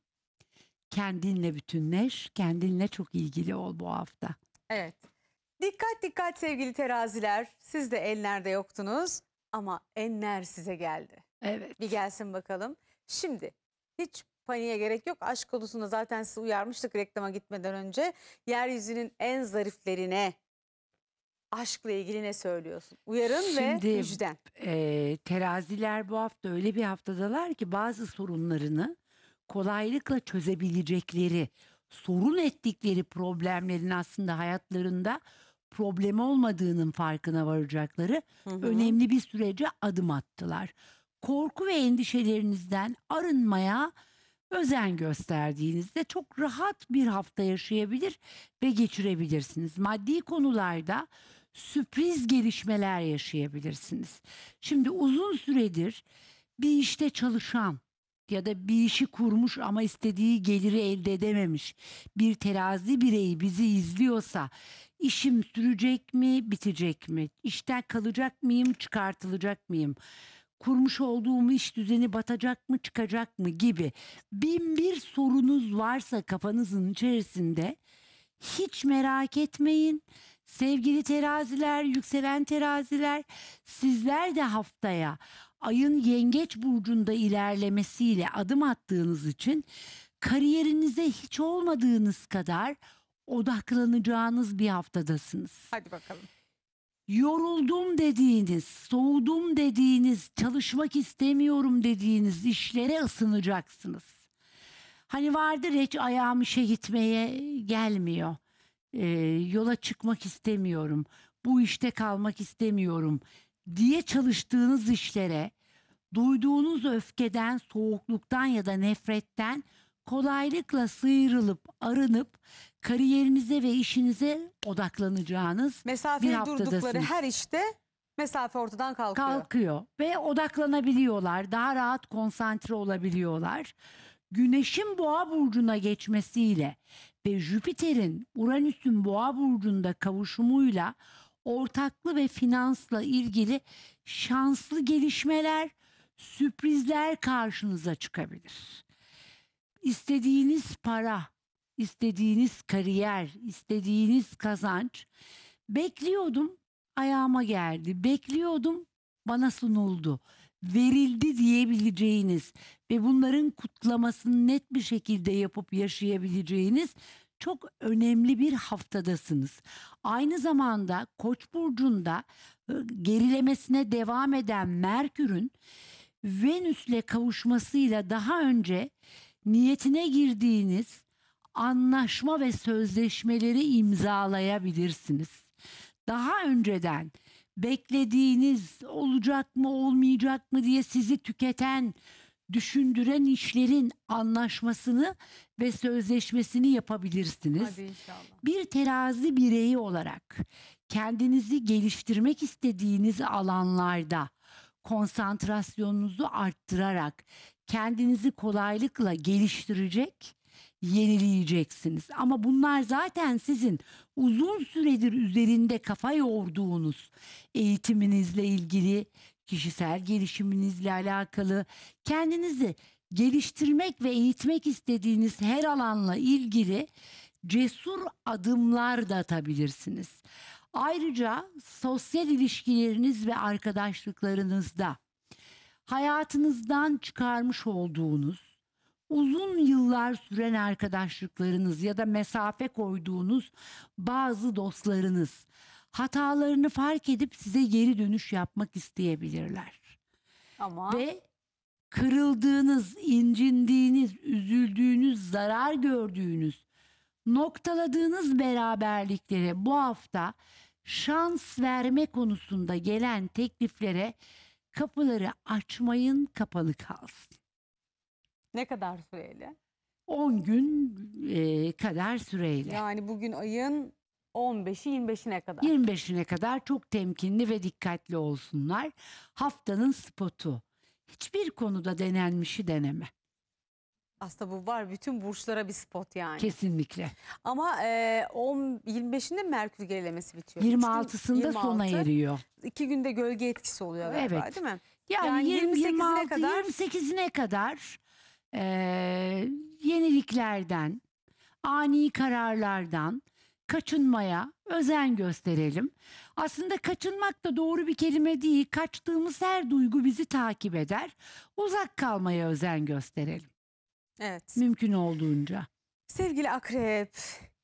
Speaker 2: Kendinle bütünleş, kendinle çok ilgili ol bu hafta.
Speaker 1: Evet. Dikkat dikkat sevgili teraziler. Siz de enlerde yoktunuz ama enler size geldi. Evet. Bir gelsin bakalım. Şimdi hiç paniğe gerek yok. Aşk konusunda zaten sizi uyarmıştık reklama gitmeden önce. Yeryüzünün en zariflerine aşkla ilgili ne söylüyorsun? Uyarın Şimdi, ve müjden.
Speaker 2: E, teraziler bu hafta öyle bir haftadalar ki bazı sorunlarını kolaylıkla çözebilecekleri, sorun ettikleri problemlerin aslında hayatlarında problem olmadığının farkına varacakları hı hı. önemli bir sürece adım attılar. Korku ve endişelerinizden arınmaya özen gösterdiğinizde çok rahat bir hafta yaşayabilir ve geçirebilirsiniz. Maddi konularda sürpriz gelişmeler yaşayabilirsiniz. Şimdi uzun süredir bir işte çalışan ya da bir işi kurmuş ama istediği geliri elde edememiş bir terazi bireyi bizi izliyorsa işim sürecek mi, bitecek mi? İşten kalacak mıyım, çıkartılacak mıyım? kurmuş olduğum iş düzeni batacak mı çıkacak mı gibi bin bir sorunuz varsa kafanızın içerisinde hiç merak etmeyin. Sevgili teraziler, yükselen teraziler sizler de haftaya ayın yengeç burcunda ilerlemesiyle adım attığınız için kariyerinize hiç olmadığınız kadar odaklanacağınız bir haftadasınız. Hadi bakalım yoruldum dediğiniz, soğudum dediğiniz, çalışmak istemiyorum dediğiniz işlere ısınacaksınız. Hani vardır hiç ayağım işe gitmeye gelmiyor. E, yola çıkmak istemiyorum. Bu işte kalmak istemiyorum diye çalıştığınız işlere duyduğunuz öfkeden, soğukluktan ya da nefretten kolaylıkla sıyrılıp arınıp kariyerinize ve işinize odaklanacağınız Mesafeyi bir durdukları her işte mesafe ortadan kalkıyor. Kalkıyor ve odaklanabiliyorlar. Daha rahat konsantre olabiliyorlar. Güneşin boğa burcuna geçmesiyle ve Jüpiter'in Uranüs'ün boğa burcunda kavuşumuyla ortaklı ve finansla ilgili şanslı gelişmeler, sürprizler karşınıza çıkabilir. İstediğiniz para, istediğiniz kariyer, istediğiniz kazanç. Bekliyordum, ayağıma geldi. Bekliyordum, bana sunuldu. Verildi diyebileceğiniz ve bunların kutlamasını net bir şekilde yapıp yaşayabileceğiniz çok önemli bir haftadasınız. Aynı zamanda Koç burcunda e, gerilemesine devam eden Merkür'ün Venüs'le kavuşmasıyla daha önce niyetine girdiğiniz anlaşma ve sözleşmeleri imzalayabilirsiniz. Daha önceden beklediğiniz olacak mı olmayacak mı diye sizi tüketen, düşündüren işlerin anlaşmasını ve sözleşmesini yapabilirsiniz. Hadi Bir terazi bireyi olarak kendinizi geliştirmek istediğiniz alanlarda konsantrasyonunuzu arttırarak kendinizi kolaylıkla geliştirecek yenileyeceksiniz. Ama bunlar zaten sizin uzun süredir üzerinde kafa yorduğunuz eğitiminizle ilgili, kişisel gelişiminizle alakalı, kendinizi geliştirmek ve eğitmek istediğiniz her alanla ilgili cesur adımlar da atabilirsiniz. Ayrıca sosyal ilişkileriniz ve arkadaşlıklarınızda hayatınızdan çıkarmış olduğunuz uzun yıllar süren arkadaşlıklarınız ya da mesafe koyduğunuz bazı dostlarınız hatalarını fark edip size geri dönüş yapmak isteyebilirler. Ama Ve kırıldığınız, incindiğiniz, üzüldüğünüz, zarar gördüğünüz, noktaladığınız beraberliklere bu hafta şans verme konusunda gelen tekliflere kapıları açmayın, kapalı kalsın.
Speaker 1: Ne kadar süreyle?
Speaker 2: 10 gün e, kadar süreyle.
Speaker 1: Yani bugün ayın 15'i 25'ine kadar.
Speaker 2: 25'ine kadar çok temkinli ve dikkatli olsunlar. Haftanın spotu. Hiçbir konuda denenmişi deneme.
Speaker 1: Aslında bu var bütün burçlara bir spot yani.
Speaker 2: Kesinlikle.
Speaker 1: Ama e, 10 25'inde Merkür gerilemesi bitiyor. 26'sında 26, sona eriyor. İki günde gölge
Speaker 2: etkisi oluyor
Speaker 1: galiba evet. değil mi?
Speaker 2: Yani, yani 28'ine 26, kadar 28'ine kadar e, yeniliklerden, ani kararlardan kaçınmaya özen gösterelim. Aslında kaçınmak da doğru bir kelime değil. Kaçtığımız her duygu bizi takip eder. Uzak kalmaya özen gösterelim. Evet. Mümkün olduğunca. Sevgili akrep,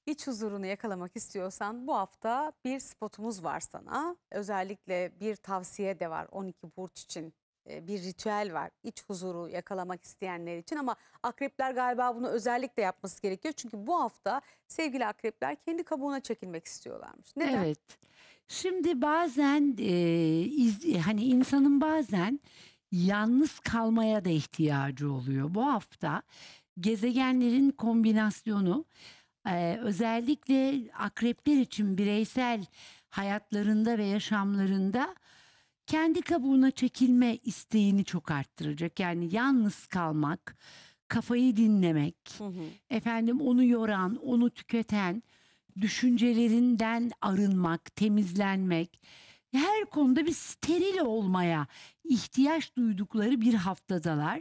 Speaker 1: iç huzurunu yakalamak istiyorsan bu hafta bir spotumuz var sana. Özellikle bir tavsiye de var 12 burç için e, bir ritüel var. İç huzuru yakalamak isteyenler için ama akrepler galiba bunu özellikle yapması gerekiyor. Çünkü bu hafta sevgili akrepler kendi kabuğuna çekilmek istiyorlarmış. Neden? Evet.
Speaker 2: Şimdi bazen e, iz, hani insanın bazen yalnız kalmaya da ihtiyacı oluyor. Bu hafta gezegenlerin kombinasyonu e, özellikle akrepler için bireysel hayatlarında ve yaşamlarında kendi kabuğuna çekilme isteğini çok arttıracak. Yani yalnız kalmak, kafayı dinlemek, hı hı. efendim onu yoran, onu tüketen, düşüncelerinden arınmak, temizlenmek, her konuda bir steril olmaya ihtiyaç duydukları bir haftadalar.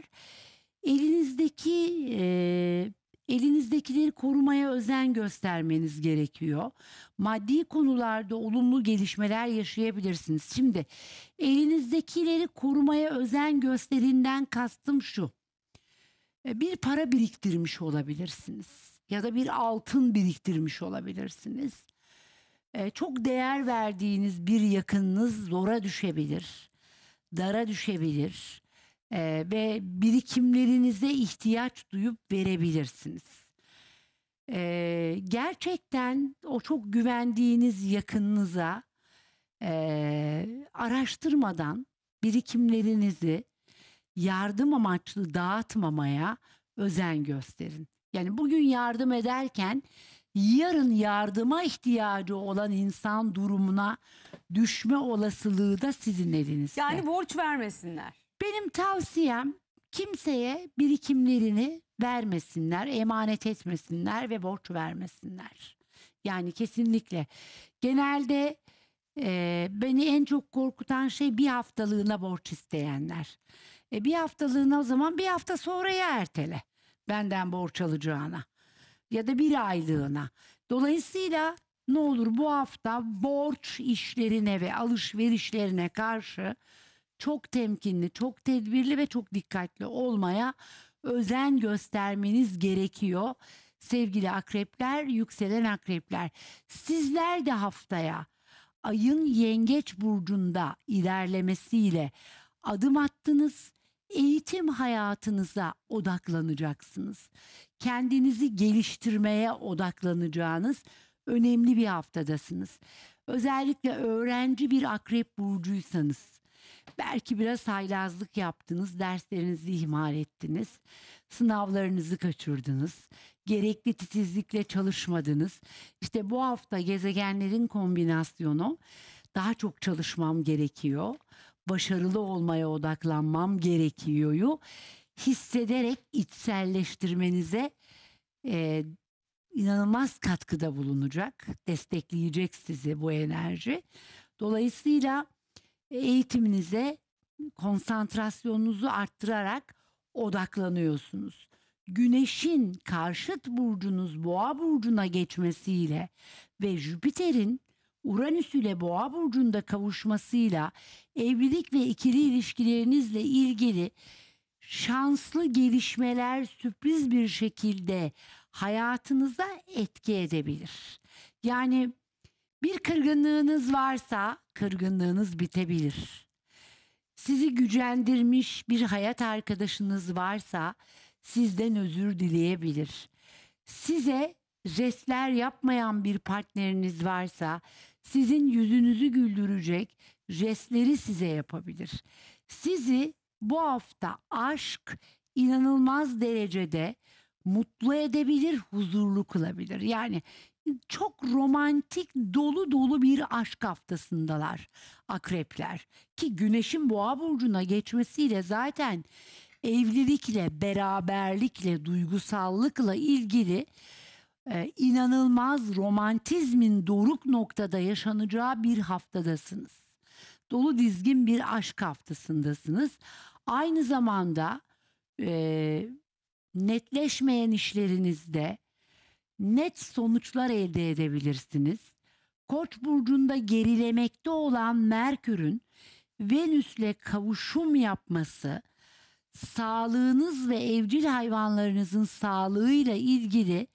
Speaker 2: Elinizdeki e, elinizdekileri korumaya özen göstermeniz gerekiyor. Maddi konularda olumlu gelişmeler yaşayabilirsiniz. Şimdi elinizdekileri korumaya özen gösterinden kastım şu. E, bir para biriktirmiş olabilirsiniz ya da bir altın biriktirmiş olabilirsiniz. E, çok değer verdiğiniz bir yakınınız zora düşebilir, dara düşebilir e, ve birikimlerinize ihtiyaç duyup verebilirsiniz. E, gerçekten o çok güvendiğiniz yakınınıza e, araştırmadan birikimlerinizi yardım amaçlı dağıtmamaya özen gösterin. Yani bugün yardım ederken yarın yardıma ihtiyacı olan insan durumuna düşme olasılığı da sizin elinizde. Yani
Speaker 1: borç vermesinler.
Speaker 2: Benim tavsiyem kimseye birikimlerini vermesinler, emanet etmesinler ve borç vermesinler. Yani kesinlikle. Genelde e, beni en çok korkutan şey bir haftalığına borç isteyenler. E, bir haftalığına o zaman bir hafta sonraya ertele benden borç alacağına ya da bir aylığına. Dolayısıyla ne olur bu hafta borç işlerine ve alışverişlerine karşı çok temkinli, çok tedbirli ve çok dikkatli olmaya özen göstermeniz gerekiyor. Sevgili akrepler, yükselen akrepler. Sizler de haftaya ayın yengeç burcunda ilerlemesiyle adım attınız. Eğitim hayatınıza odaklanacaksınız. Kendinizi geliştirmeye odaklanacağınız önemli bir haftadasınız. Özellikle öğrenci bir akrep burcuysanız Belki biraz haylazlık yaptınız, derslerinizi ihmal ettiniz, sınavlarınızı kaçırdınız, gerekli titizlikle çalışmadınız. İşte bu hafta gezegenlerin kombinasyonu daha çok çalışmam gerekiyor, başarılı olmaya odaklanmam gerekiyor'yu hissederek içselleştirmenize e, inanılmaz katkıda bulunacak, destekleyecek sizi bu enerji. Dolayısıyla eğitiminize konsantrasyonunuzu arttırarak odaklanıyorsunuz. Güneşin karşıt burcunuz Boğa burcuna geçmesiyle ve Jüpiter'in Uranüs ile Boğa burcunda kavuşmasıyla evlilik ve ikili ilişkilerinizle ilgili şanslı gelişmeler sürpriz bir şekilde hayatınıza etki edebilir. Yani bir kırgınlığınız varsa kırgınlığınız bitebilir. Sizi gücendirmiş bir hayat arkadaşınız varsa sizden özür dileyebilir. Size jestler yapmayan bir partneriniz varsa sizin yüzünüzü güldürecek jestleri size yapabilir. Sizi bu hafta aşk inanılmaz derecede mutlu edebilir, huzurlu kılabilir. Yani çok romantik dolu dolu bir aşk haftasındalar akrepler. Ki güneşin boğa burcuna geçmesiyle zaten evlilikle, beraberlikle, duygusallıkla ilgili e, inanılmaz romantizmin doruk noktada yaşanacağı bir haftadasınız. Dolu dizgin bir aşk haftasındasınız. Aynı zamanda e, netleşmeyen işlerinizde, net sonuçlar elde edebilirsiniz. Koç burcunda gerilemekte olan Merkür'ün Venüs'le kavuşum yapması sağlığınız ve evcil hayvanlarınızın sağlığıyla ilgili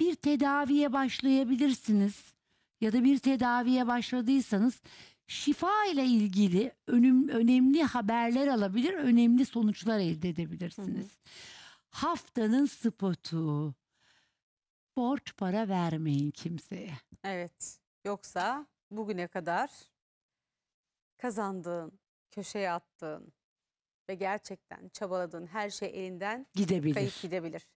Speaker 2: bir tedaviye başlayabilirsiniz ya da bir tedaviye başladıysanız şifa ile ilgili önüm, önemli haberler alabilir, önemli sonuçlar elde edebilirsiniz. Hı hı. Haftanın spotu borç para vermeyin kimseye.
Speaker 1: Evet. Yoksa bugüne kadar kazandığın, köşeye attığın ve gerçekten çabaladığın her şey elinden Gidebilir. kayıp gidebilir.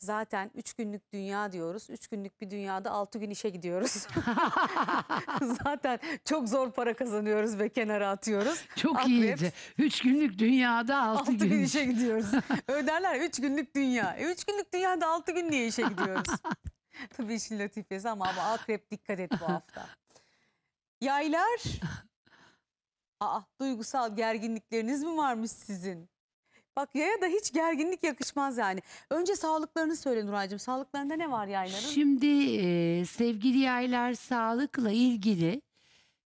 Speaker 1: Zaten 3 günlük dünya diyoruz. 3 günlük bir dünyada 6 gün işe gidiyoruz. Zaten çok zor para kazanıyoruz ve kenara atıyoruz. Çok
Speaker 2: Akrep, iyiydi. 3 günlük dünyada 6 gün. gün işe gidiyoruz.
Speaker 1: Öderler 3 günlük dünya. 3 e, günlük dünyada 6 gün niye işe gidiyoruz. Tabii işin latifesi ama, ama akrep dikkat et bu hafta. Yaylar. Aa, duygusal gerginlikleriniz mi varmış sizin? Bak yaya da hiç gerginlik yakışmaz yani. Önce sağlıklarını söyle Nuray'cığım. Sağlıklarında ne var yayların?
Speaker 2: Şimdi e, sevgili yaylar sağlıkla ilgili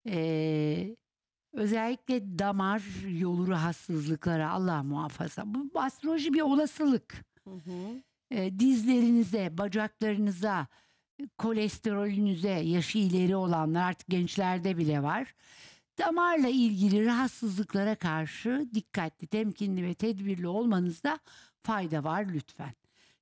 Speaker 2: e, özellikle damar yolu rahatsızlıkları Allah muhafaza. Bu astroloji bir olasılık. Hı hı. E, dizlerinize, bacaklarınıza, kolesterolünüze, yaşı ileri olanlar artık gençlerde bile var. Damarla ilgili rahatsızlıklara karşı dikkatli, temkinli ve tedbirli olmanızda fayda var lütfen.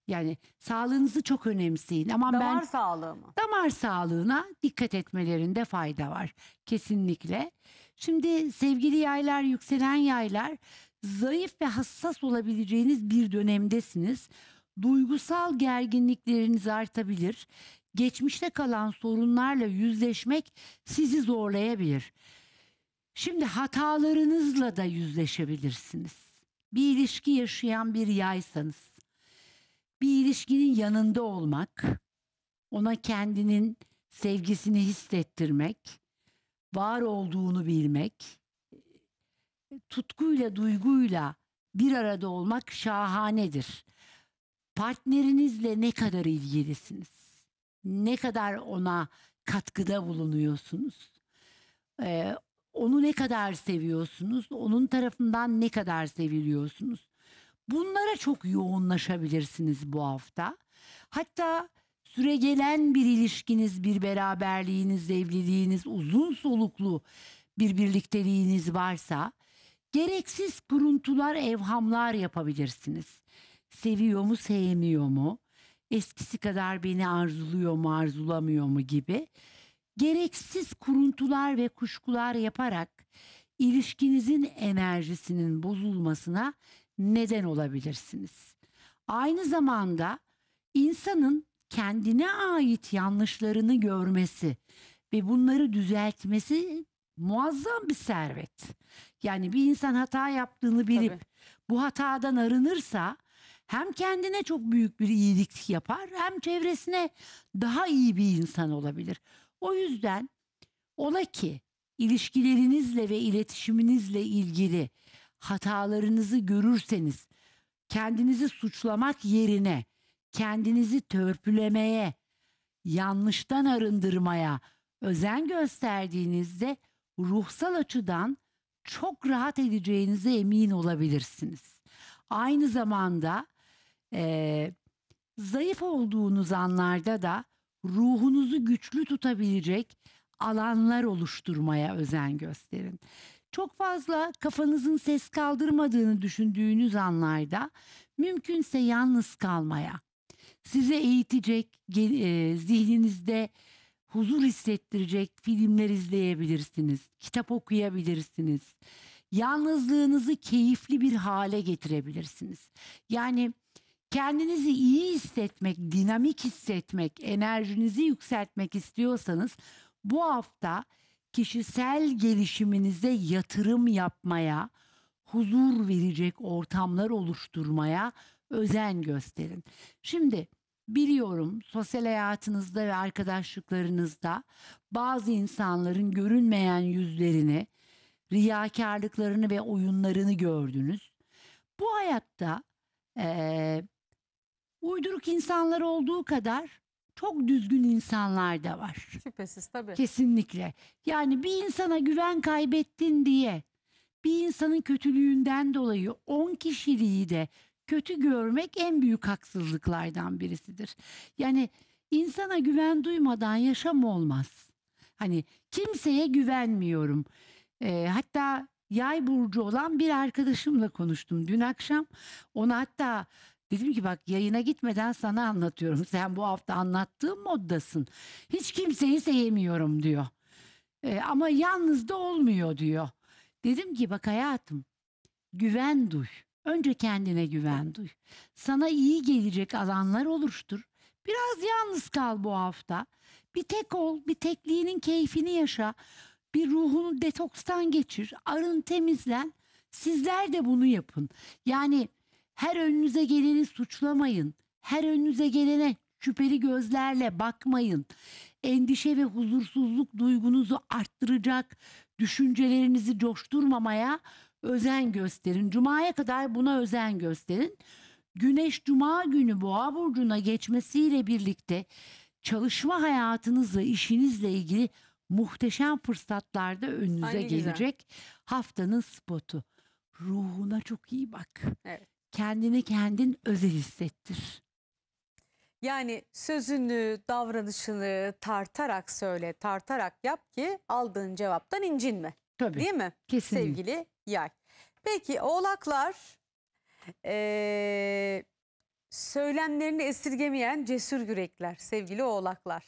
Speaker 2: Yani sağlığınızı çok önemseyin. Ama damar ben sağlığı mı? Damar sağlığına dikkat etmelerinde fayda var kesinlikle. Şimdi sevgili yaylar, yükselen yaylar zayıf ve hassas olabileceğiniz bir dönemdesiniz. Duygusal gerginlikleriniz artabilir. Geçmişte kalan sorunlarla yüzleşmek sizi zorlayabilir. Şimdi hatalarınızla da yüzleşebilirsiniz. Bir ilişki yaşayan bir yaysanız, bir ilişkinin yanında olmak, ona kendinin sevgisini hissettirmek, var olduğunu bilmek, tutkuyla, duyguyla bir arada olmak şahanedir. Partnerinizle ne kadar ilgilisiniz? Ne kadar ona katkıda bulunuyorsunuz? Ee, onu ne kadar seviyorsunuz? Onun tarafından ne kadar seviliyorsunuz? Bunlara çok yoğunlaşabilirsiniz bu hafta. Hatta süre gelen bir ilişkiniz, bir beraberliğiniz, evliliğiniz, uzun soluklu bir birlikteliğiniz varsa gereksiz kuruntular, evhamlar yapabilirsiniz. Seviyor mu, sevmiyor mu? Eskisi kadar beni arzuluyor mu, arzulamıyor mu gibi gereksiz kuruntular ve kuşkular yaparak ilişkinizin enerjisinin bozulmasına neden olabilirsiniz. Aynı zamanda insanın kendine ait yanlışlarını görmesi ve bunları düzeltmesi muazzam bir servet. Yani bir insan hata yaptığını bilip Tabii. bu hatadan arınırsa hem kendine çok büyük bir iyilik yapar hem çevresine daha iyi bir insan olabilir. O yüzden ola ki ilişkilerinizle ve iletişiminizle ilgili hatalarınızı görürseniz kendinizi suçlamak yerine kendinizi törpülemeye, yanlıştan arındırmaya özen gösterdiğinizde ruhsal açıdan çok rahat edeceğinize emin olabilirsiniz. Aynı zamanda e, zayıf olduğunuz anlarda da ruhunuzu güçlü tutabilecek alanlar oluşturmaya özen gösterin. Çok fazla kafanızın ses kaldırmadığını düşündüğünüz anlarda mümkünse yalnız kalmaya, size eğitecek, e, zihninizde huzur hissettirecek filmler izleyebilirsiniz, kitap okuyabilirsiniz. Yalnızlığınızı keyifli bir hale getirebilirsiniz. Yani Kendinizi iyi hissetmek, dinamik hissetmek, enerjinizi yükseltmek istiyorsanız bu hafta kişisel gelişiminize yatırım yapmaya, huzur verecek ortamlar oluşturmaya özen gösterin. Şimdi biliyorum sosyal hayatınızda ve arkadaşlıklarınızda bazı insanların görünmeyen yüzlerini, riyakarlıklarını ve oyunlarını gördünüz. Bu hayatta e, uyduruk insanlar olduğu kadar çok düzgün insanlar da var. Şüphesiz tabii. Kesinlikle. Yani bir insana güven kaybettin diye bir insanın kötülüğünden dolayı 10 kişiliği de kötü görmek en büyük haksızlıklardan birisidir. Yani insana güven duymadan yaşam olmaz. Hani kimseye güvenmiyorum. E, hatta yay burcu olan bir arkadaşımla konuştum dün akşam. Ona hatta Dedim ki bak yayına gitmeden sana anlatıyorum. Sen bu hafta anlattığım moddasın. Hiç kimseyi sevmiyorum diyor. E, ama yalnız da olmuyor diyor. Dedim ki bak hayatım güven duy. Önce kendine güven duy. Sana iyi gelecek alanlar oluştur. Biraz yalnız kal bu hafta. Bir tek ol, bir tekliğinin keyfini yaşa. Bir ruhunu detokstan geçir, arın temizlen. Sizler de bunu yapın. Yani her önünüze geleni suçlamayın. Her önünüze gelene şüpheli gözlerle bakmayın. Endişe ve huzursuzluk duygunuzu arttıracak düşüncelerinizi coşturmamaya özen gösterin. Cuma'ya kadar buna özen gösterin. Güneş cuma günü Boğa burcuna geçmesiyle birlikte çalışma hayatınızla, işinizle ilgili muhteşem fırsatlar da önünüze gelecek. Haftanın spotu. Ruhuna çok iyi bak. Evet kendini kendin özel hissettir.
Speaker 1: Yani sözünü, davranışını tartarak söyle, tartarak yap ki aldığın cevaptan incinme. Tabii. Değil mi? Kesinlikle. Sevgili yay. Peki oğlaklar e, söylemlerini esirgemeyen cesur yürekler sevgili oğlaklar.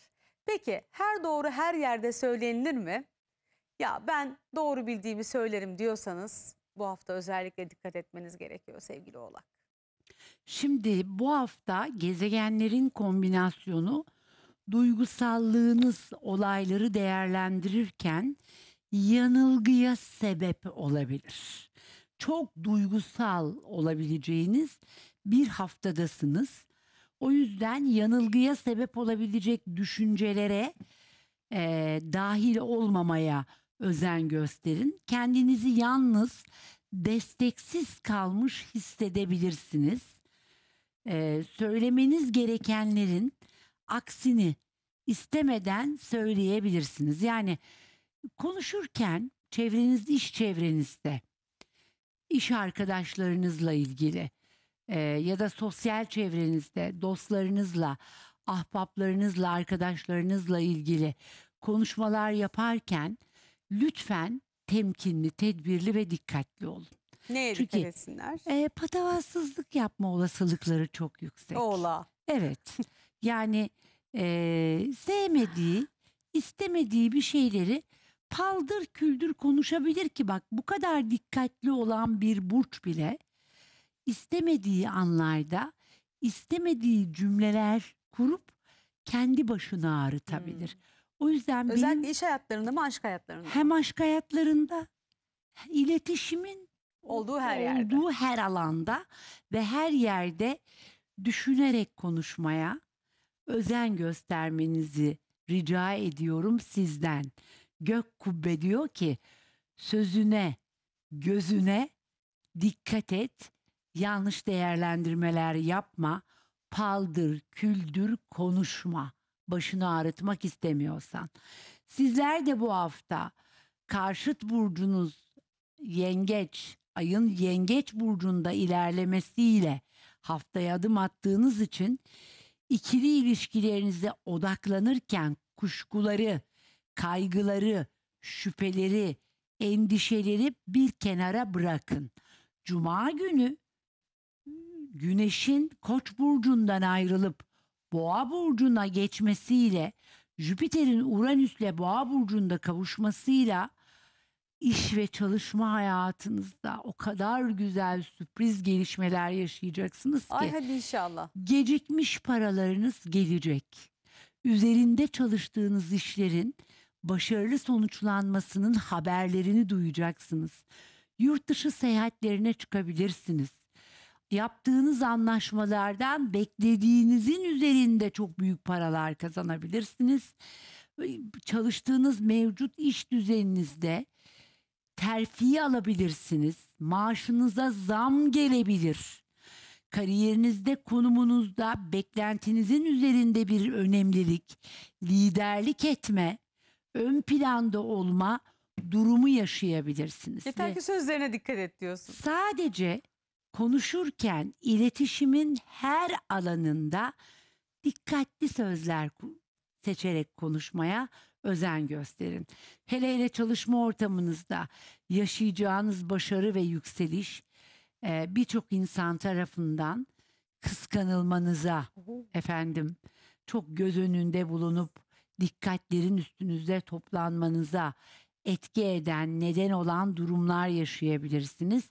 Speaker 1: Peki her doğru her yerde söylenilir mi? Ya ben doğru bildiğimi söylerim diyorsanız bu hafta özellikle dikkat etmeniz gerekiyor sevgili oğlak?
Speaker 2: Şimdi bu hafta gezegenlerin kombinasyonu duygusallığınız olayları değerlendirirken yanılgıya sebep olabilir. Çok duygusal olabileceğiniz bir haftadasınız. O yüzden yanılgıya sebep olabilecek düşüncelere e, dahil olmamaya özen gösterin. Kendinizi yalnız, desteksiz kalmış hissedebilirsiniz. Ee, söylemeniz gerekenlerin aksini istemeden söyleyebilirsiniz. Yani konuşurken çevreniz, iş çevrenizde, iş arkadaşlarınızla ilgili e, ya da sosyal çevrenizde, dostlarınızla, ahbaplarınızla, arkadaşlarınızla ilgili konuşmalar yaparken lütfen temkinli, tedbirli ve dikkatli olun. Neye Çünkü, dikkat etsinler? E, patavatsızlık yapma olasılıkları çok yüksek. Ola. Evet. yani e, sevmediği, istemediği bir şeyleri paldır küldür konuşabilir ki bak bu kadar dikkatli olan bir burç bile istemediği anlarda istemediği cümleler kurup kendi başına ağrıtabilir. Hmm. O yüzden Özellikle iş hayatlarında mı aşk hayatlarında hem aşk hayatlarında iletişimin Olduğu her yerde. olduğu her alanda ve her yerde düşünerek konuşmaya özen göstermenizi rica ediyorum sizden. Gök kubbe diyor ki sözüne, gözüne dikkat et, yanlış değerlendirmeler yapma, paldır, küldür konuşma başını ağrıtmak istemiyorsan. Sizler de bu hafta karşıt burcunuz yengeç, ayın yengeç burcunda ilerlemesiyle haftaya adım attığınız için ikili ilişkilerinize odaklanırken kuşkuları, kaygıları, şüpheleri, endişeleri bir kenara bırakın. Cuma günü Güneş'in Koç burcundan ayrılıp Boğa burcuna geçmesiyle Jüpiter'in Uranüs'le Boğa burcunda kavuşmasıyla iş ve çalışma hayatınızda o kadar güzel sürpriz gelişmeler yaşayacaksınız ki. Ay hadi inşallah. Gecikmiş paralarınız gelecek. Üzerinde çalıştığınız işlerin başarılı sonuçlanmasının haberlerini duyacaksınız. Yurt dışı seyahatlerine çıkabilirsiniz yaptığınız anlaşmalardan beklediğinizin üzerinde çok büyük paralar kazanabilirsiniz. Çalıştığınız mevcut iş düzeninizde terfi alabilirsiniz. Maaşınıza zam gelebilir. Kariyerinizde, konumunuzda beklentinizin üzerinde bir önemlilik, liderlik etme, ön planda olma durumu yaşayabilirsiniz. Yeter ki sözlerine dikkat et diyorsun. Sadece konuşurken iletişimin her alanında dikkatli sözler seçerek konuşmaya özen gösterin. Hele hele çalışma ortamınızda yaşayacağınız başarı ve yükseliş e, birçok insan tarafından kıskanılmanıza efendim çok göz önünde bulunup dikkatlerin üstünüzde toplanmanıza etki eden neden olan durumlar yaşayabilirsiniz.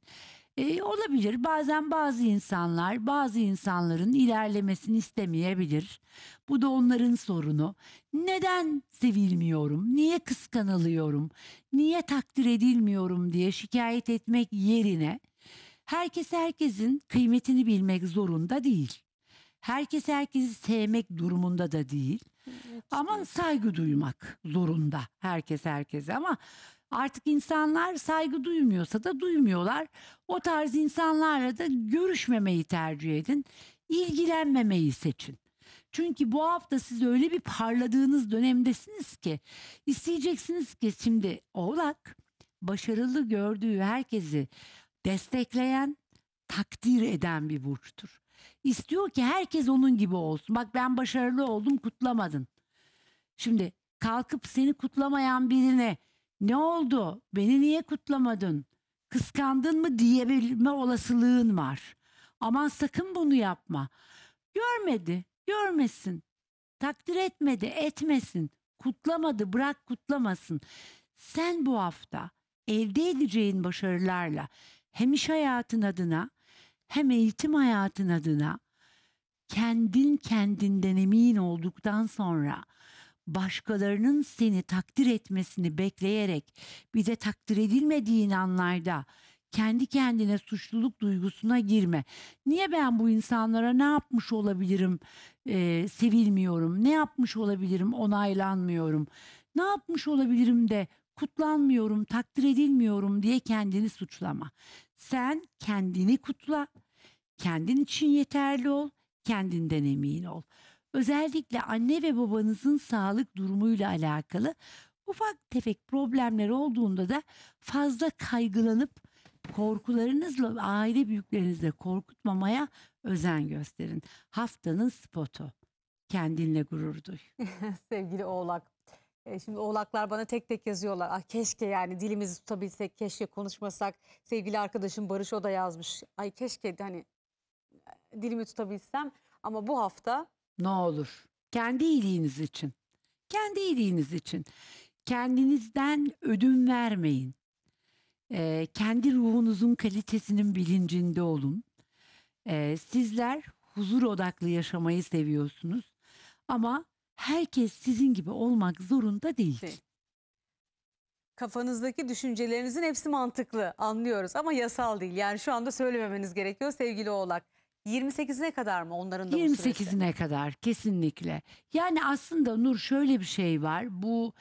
Speaker 2: E, olabilir. Bazen bazı insanlar bazı insanların ilerlemesini istemeyebilir. Bu da onların sorunu. Neden sevilmiyorum? Niye kıskanılıyorum? Niye takdir edilmiyorum diye şikayet etmek yerine herkes herkesin kıymetini bilmek zorunda değil. Herkes herkesi sevmek durumunda da değil. Evet. Ama saygı duymak zorunda herkes herkese ama Artık insanlar saygı duymuyorsa da duymuyorlar. O tarz insanlarla da görüşmemeyi tercih edin. İlgilenmemeyi seçin. Çünkü bu hafta siz öyle bir parladığınız dönemdesiniz ki isteyeceksiniz ki şimdi oğlak başarılı gördüğü herkesi destekleyen, takdir eden bir burçtur. İstiyor ki herkes onun gibi olsun. Bak ben başarılı oldum kutlamadın. Şimdi kalkıp seni kutlamayan birine ne oldu? Beni niye kutlamadın? Kıskandın mı diyebilme olasılığın var. Aman sakın bunu yapma. Görmedi, görmesin. Takdir etmedi, etmesin. Kutlamadı, bırak kutlamasın. Sen bu hafta elde edeceğin başarılarla hem iş hayatın adına hem eğitim hayatın adına kendin kendinden emin olduktan sonra başkalarının seni takdir etmesini bekleyerek bir de takdir edilmediğin anlarda kendi kendine suçluluk duygusuna girme. Niye ben bu insanlara ne yapmış olabilirim, e, sevilmiyorum, ne yapmış olabilirim, onaylanmıyorum, ne yapmış olabilirim de kutlanmıyorum, takdir edilmiyorum diye kendini suçlama. Sen kendini kutla, kendin için yeterli ol, kendinden emin ol özellikle anne ve babanızın sağlık durumuyla alakalı ufak tefek problemler olduğunda da fazla kaygılanıp korkularınızla aile büyüklerinizle korkutmamaya özen gösterin. Haftanın spotu. Kendinle gurur duy.
Speaker 1: Sevgili oğlak. E, şimdi oğlaklar bana tek tek yazıyorlar. Ah keşke yani dilimizi tutabilsek, keşke konuşmasak. Sevgili arkadaşım Barış o da yazmış. Ay keşke hani
Speaker 2: e, dilimi tutabilsem. Ama bu hafta ne olur. Kendi iyiliğiniz için. Kendi iyiliğiniz için. Kendinizden ödün vermeyin. Ee, kendi ruhunuzun kalitesinin bilincinde olun. Ee, sizler huzur odaklı yaşamayı seviyorsunuz. Ama herkes sizin gibi olmak zorunda değil. değil. Kafanızdaki düşüncelerinizin
Speaker 1: hepsi mantıklı anlıyoruz ama yasal değil. Yani şu anda söylememeniz gerekiyor sevgili oğlak.
Speaker 2: 28'ine kadar mı onların da bu 28'ine kadar kesinlikle. Yani aslında Nur şöyle bir şey var. Bu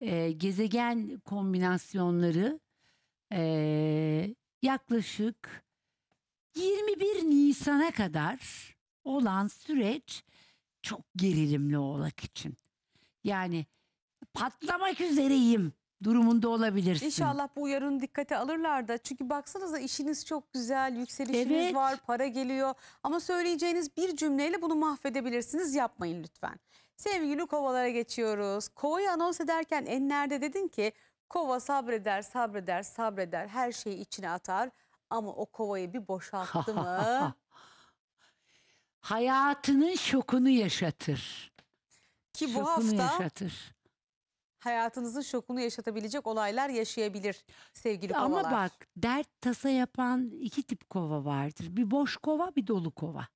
Speaker 2: e, gezegen kombinasyonları e, yaklaşık 21 Nisan'a kadar olan süreç çok gerilimli olmak için. Yani patlamak üzereyim durumunda olabilirsin. İnşallah bu uyarını
Speaker 1: dikkate alırlar da. Çünkü baksanıza işiniz çok güzel, yükselişiniz Evet. var, para geliyor. Ama söyleyeceğiniz bir cümleyle bunu mahvedebilirsiniz. Yapmayın lütfen. Sevgili kovalara geçiyoruz. Kovayı anons ederken enlerde dedin ki kova sabreder, sabreder, sabreder. Her şeyi içine atar. Ama o kovayı bir boşalttı mı?
Speaker 2: Hayatının şokunu yaşatır. Ki bu Şokunu hafta yaşatır
Speaker 1: hayatınızın şokunu yaşatabilecek olaylar yaşayabilir sevgili kovalar. Ama bak
Speaker 2: dert tasa yapan iki tip kova vardır. Bir boş kova bir dolu kova.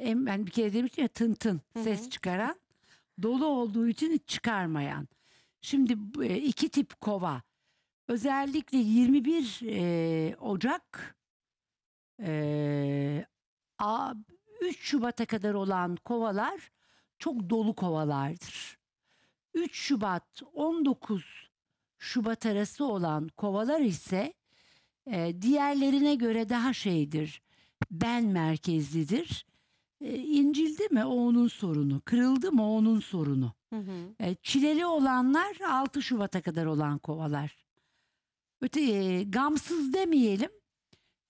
Speaker 2: En- Ben bir kere demiştim ya tın tın ses çıkaran. Dolu olduğu için çıkarmayan. Şimdi e, iki tip kova. Özellikle 21 e, Ocak e, a, 3 Şubat'a kadar olan kovalar çok dolu kovalardır. 3 Şubat 19 Şubat arası olan kovalar ise e, diğerlerine göre daha şeydir. Ben merkezlidir. E, incildi mi o onun sorunu, kırıldı mı o onun sorunu. Hı hı. E, çileli olanlar 6 Şubat'a kadar olan kovalar. Öte e, gamsız demeyelim.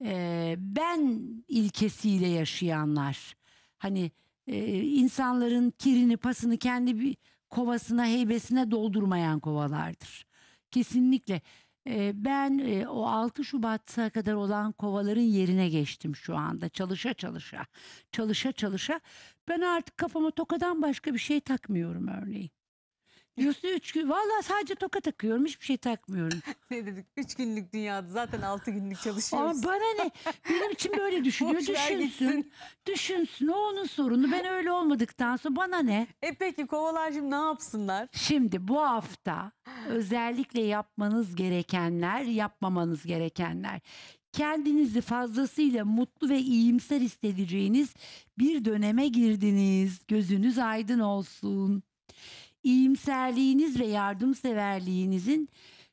Speaker 2: E, ben ilkesiyle yaşayanlar. Hani e, insanların kirini, pasını kendi bir kovasına heybesine doldurmayan kovalardır. Kesinlikle ee, ben e, o 6 Şubat'a kadar olan kovaların yerine geçtim şu anda çalışa çalışa çalışa çalışa ben artık kafama tokadan başka bir şey takmıyorum örneğin. Diyorsun üç gün. Vallahi sadece toka takıyorum. Hiçbir şey takmıyorum. ne dedik? Üç günlük
Speaker 1: dünyada zaten altı
Speaker 2: günlük Ama çalışıyoruz. bana ne? Benim için böyle düşünüyor. Boş gitsin. düşünsün. Düşünsün. O onun sorunu. Ben öyle olmadıktan sonra bana ne? E peki kovalar şimdi ne yapsınlar? Şimdi bu hafta özellikle yapmanız gerekenler, yapmamanız gerekenler. Kendinizi fazlasıyla mutlu ve iyimser hissedeceğiniz bir döneme girdiniz. Gözünüz aydın olsun iyimserliğiniz ve yardımseverliğinizin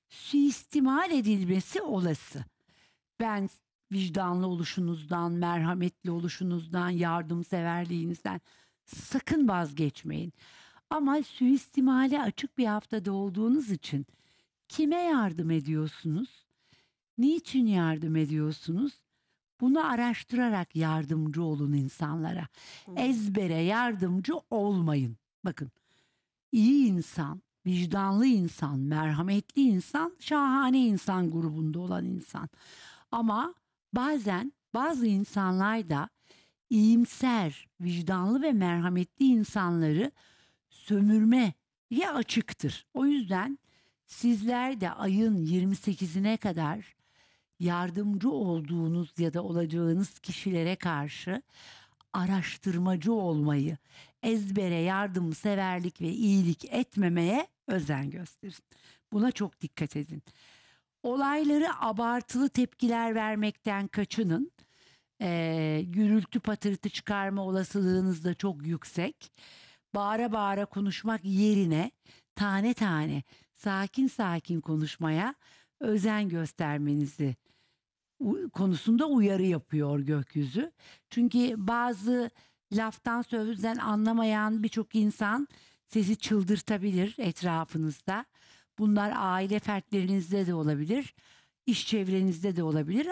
Speaker 2: suistimal edilmesi olası. Ben vicdanlı oluşunuzdan, merhametli oluşunuzdan, yardımseverliğinizden sakın vazgeçmeyin. Ama suistimali açık bir haftada olduğunuz için kime yardım ediyorsunuz? Niçin yardım ediyorsunuz? Bunu araştırarak yardımcı olun insanlara. Ezbere yardımcı olmayın. Bakın iyi insan, vicdanlı insan, merhametli insan, şahane insan grubunda olan insan. Ama bazen bazı insanlar da iyimser, vicdanlı ve merhametli insanları sömürme ya açıktır. O yüzden sizler de ayın 28'ine kadar yardımcı olduğunuz ya da olacağınız kişilere karşı araştırmacı olmayı, ezbere yardımseverlik ve iyilik etmemeye özen gösterin. Buna çok dikkat edin. Olayları abartılı tepkiler vermekten kaçının. Ee, gürültü patırtı çıkarma olasılığınız da çok yüksek. Bağıra bağıra konuşmak yerine tane tane sakin sakin konuşmaya özen göstermenizi konusunda uyarı yapıyor gökyüzü. Çünkü bazı laftan sözden anlamayan birçok insan sizi çıldırtabilir etrafınızda. Bunlar aile fertlerinizde de olabilir, iş çevrenizde de olabilir,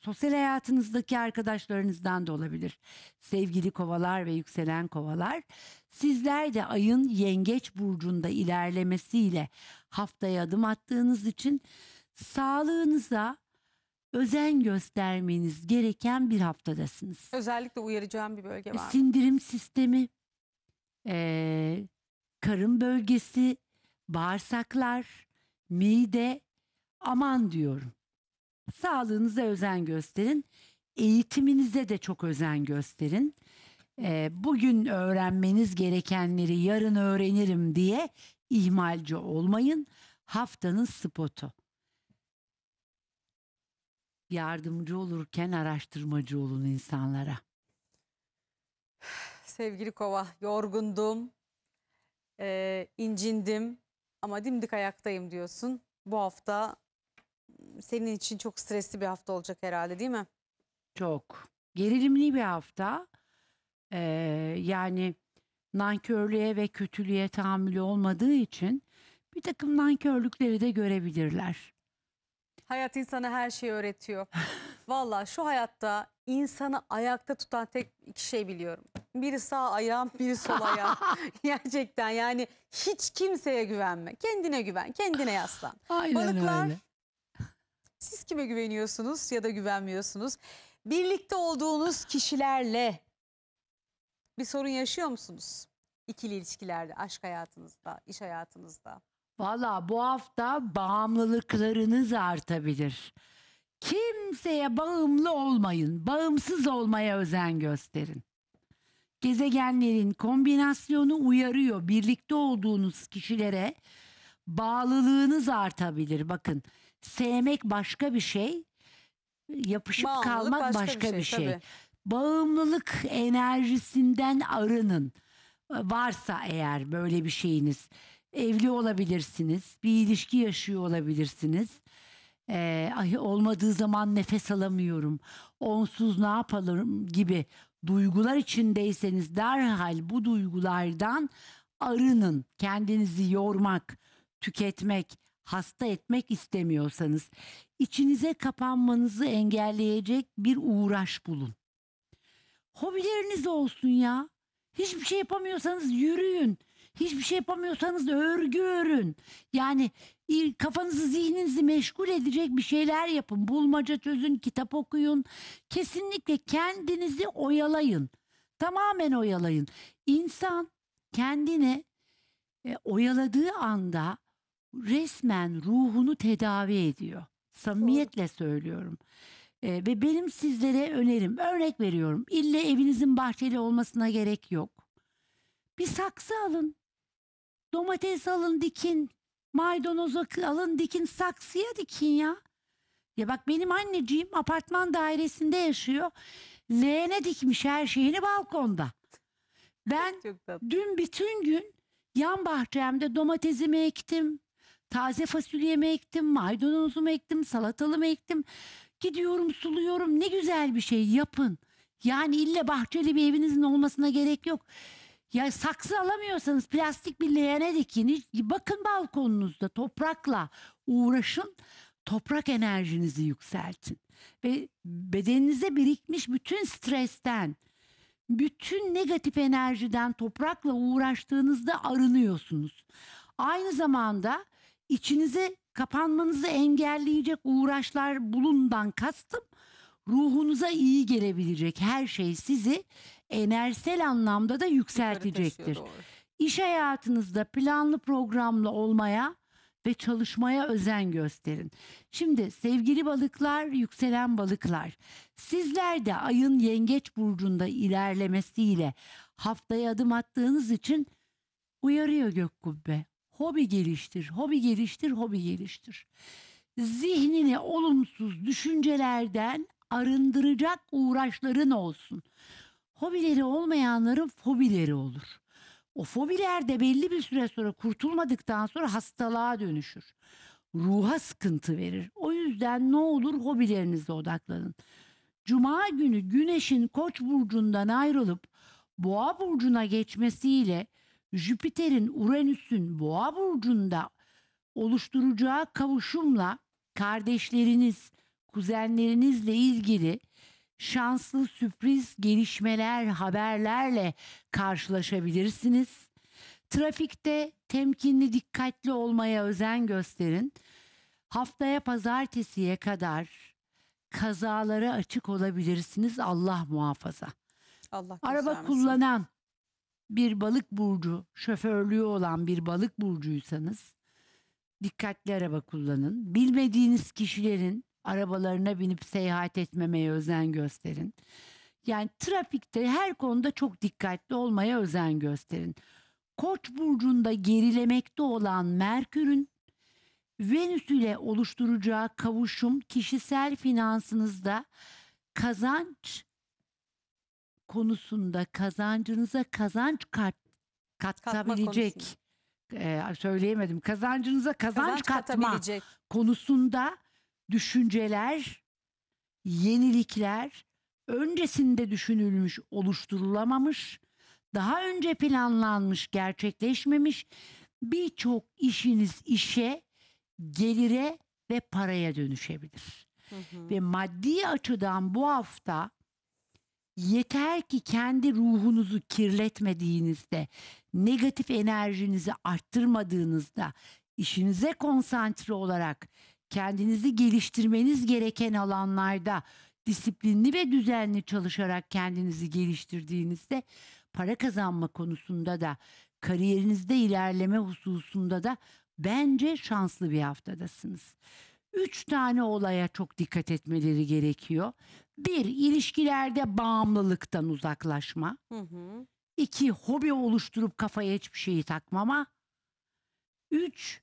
Speaker 2: sosyal hayatınızdaki arkadaşlarınızdan da olabilir. Sevgili kovalar ve yükselen kovalar, sizler de ayın yengeç burcunda ilerlemesiyle haftaya adım attığınız için sağlığınıza, özen göstermeniz gereken bir haftadasınız.
Speaker 1: Özellikle uyaracağım
Speaker 2: bir bölge e, var Sindirim sistemi, e, karın bölgesi, bağırsaklar, mide aman diyorum. Sağlığınıza özen gösterin. Eğitiminize de çok özen gösterin. E, bugün öğrenmeniz gerekenleri yarın öğrenirim diye ihmalci olmayın. Haftanın spotu yardımcı olurken araştırmacı olun insanlara.
Speaker 1: Sevgili kova yorgundum, e, incindim ama dimdik ayaktayım diyorsun. Bu hafta senin
Speaker 2: için çok stresli bir hafta olacak herhalde değil mi? Çok. Gerilimli bir hafta. Ee, yani nankörlüğe ve kötülüğe tahammülü olmadığı için bir takım nankörlükleri de görebilirler. Hayat
Speaker 1: insana her şeyi öğretiyor. Valla şu hayatta insanı ayakta tutan tek iki şey biliyorum. Biri sağ ayağım, biri sol ayağım. Gerçekten yani hiç kimseye güvenme. Kendine güven, kendine yaslan. Aynen Balıklar, öyle. siz kime güveniyorsunuz ya da güvenmiyorsunuz? Birlikte olduğunuz kişilerle bir sorun yaşıyor musunuz? İkili ilişkilerde, aşk hayatınızda, iş hayatınızda.
Speaker 2: Valla bu hafta bağımlılıklarınız artabilir. Kimseye bağımlı olmayın. Bağımsız olmaya özen gösterin. Gezegenlerin kombinasyonu uyarıyor. Birlikte olduğunuz kişilere bağlılığınız artabilir. Bakın sevmek başka bir şey. Yapışıp Bağımlılık kalmak başka, bir şey, şey. tabii. Bağımlılık enerjisinden arının. Varsa eğer böyle bir şeyiniz evli olabilirsiniz, bir ilişki yaşıyor olabilirsiniz. Ee, olmadığı zaman nefes alamıyorum, onsuz ne yapalım gibi duygular içindeyseniz derhal bu duygulardan arının. Kendinizi yormak, tüketmek, hasta etmek istemiyorsanız içinize kapanmanızı engelleyecek bir uğraş bulun. Hobileriniz olsun ya. Hiçbir şey yapamıyorsanız yürüyün. Hiçbir şey yapamıyorsanız da örgü örün. Yani kafanızı zihninizi meşgul edecek bir şeyler yapın. Bulmaca çözün, kitap okuyun. Kesinlikle kendinizi oyalayın. Tamamen oyalayın. İnsan kendini e, oyaladığı anda resmen ruhunu tedavi ediyor. Samimiyetle söylüyorum. E, ve benim sizlere önerim, örnek veriyorum. İlle evinizin bahçeli olmasına gerek yok. Bir saksı alın. Domates alın dikin. Maydanoz alın dikin. Saksıya dikin ya. Ya bak benim anneciğim apartman dairesinde yaşıyor. Leğene dikmiş her şeyini balkonda. Ben dün bütün gün yan bahçemde domatesimi ektim. Taze fasulyemi ektim, maydanozumu ektim, salatalımı ektim. Gidiyorum suluyorum ne güzel bir şey yapın. Yani illa bahçeli bir evinizin olmasına gerek yok. Ya saksı alamıyorsanız plastik bir leğene dikin. Bakın balkonunuzda toprakla uğraşın. Toprak enerjinizi yükseltin. Ve bedeninize birikmiş bütün stresten, bütün negatif enerjiden toprakla uğraştığınızda arınıyorsunuz. Aynı zamanda içinize kapanmanızı engelleyecek uğraşlar bulundan kastım ruhunuza iyi gelebilecek her şey sizi enerjisel anlamda da yükseltecektir. İş hayatınızda planlı programlı olmaya ve çalışmaya özen gösterin. Şimdi sevgili balıklar, yükselen balıklar. Sizler de ayın yengeç burcunda ilerlemesiyle haftaya adım attığınız için uyarıyor gök kubbe. Hobi geliştir, hobi geliştir, hobi geliştir. Zihnini olumsuz düşüncelerden arındıracak uğraşların olsun hobileri olmayanların fobileri olur. O fobiler de belli bir süre sonra kurtulmadıktan sonra hastalığa dönüşür. Ruha sıkıntı verir. O yüzden ne olur hobilerinize odaklanın. Cuma günü Güneş'in Koç burcundan ayrılıp Boğa burcuna geçmesiyle Jüpiter'in Uranüs'ün Boğa burcunda oluşturacağı kavuşumla kardeşleriniz, kuzenlerinizle ilgili şanslı sürpriz gelişmeler, haberlerle karşılaşabilirsiniz. Trafikte temkinli, dikkatli olmaya özen gösterin. Haftaya pazartesiye kadar kazalara açık olabilirsiniz Allah muhafaza.
Speaker 1: Allah Araba
Speaker 2: kullanan bir balık burcu, şoförlüğü olan bir balık burcuysanız dikkatli araba kullanın. Bilmediğiniz kişilerin arabalarına binip seyahat etmemeye özen gösterin. Yani trafikte her konuda çok dikkatli olmaya özen gösterin. Koç burcunda gerilemekte olan Merkür'ün Venüs ile oluşturacağı kavuşum kişisel finansınızda kazanç konusunda kazancınıza kazanç kat, katabilecek e, söyleyemedim kazancınıza kazanç, kazanç katma konusunda düşünceler, yenilikler öncesinde düşünülmüş, oluşturulamamış, daha önce planlanmış, gerçekleşmemiş birçok işiniz işe, gelire ve paraya dönüşebilir. Hı hı. Ve maddi açıdan bu hafta yeter ki kendi ruhunuzu kirletmediğinizde, negatif enerjinizi arttırmadığınızda, işinize konsantre olarak kendinizi geliştirmeniz gereken alanlarda disiplinli ve düzenli çalışarak kendinizi geliştirdiğinizde para kazanma konusunda da kariyerinizde ilerleme hususunda da bence şanslı bir haftadasınız. Üç tane olaya çok dikkat etmeleri gerekiyor. Bir, ilişkilerde bağımlılıktan uzaklaşma. Hı hı. İki, hobi oluşturup kafaya hiçbir şeyi takmama. Üç,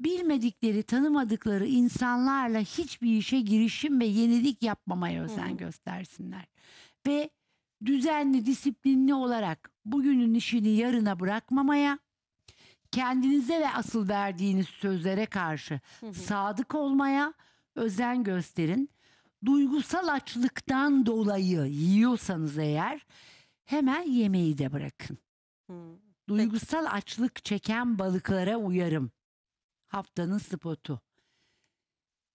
Speaker 2: bilmedikleri, tanımadıkları insanlarla hiçbir işe girişim ve yenilik yapmamaya özen göstersinler. Ve düzenli, disiplinli olarak bugünün işini yarına bırakmamaya, kendinize ve asıl verdiğiniz sözlere karşı sadık olmaya özen gösterin. Duygusal açlıktan dolayı yiyorsanız eğer hemen yemeği de bırakın. Duygusal açlık çeken balıklara uyarım haftanın spotu.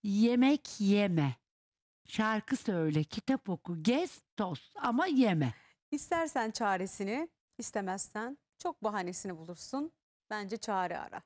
Speaker 2: Yemek yeme, şarkı söyle, kitap oku, gez, toz ama yeme.
Speaker 1: İstersen çaresini, istemezsen çok bahanesini bulursun. Bence çare ara.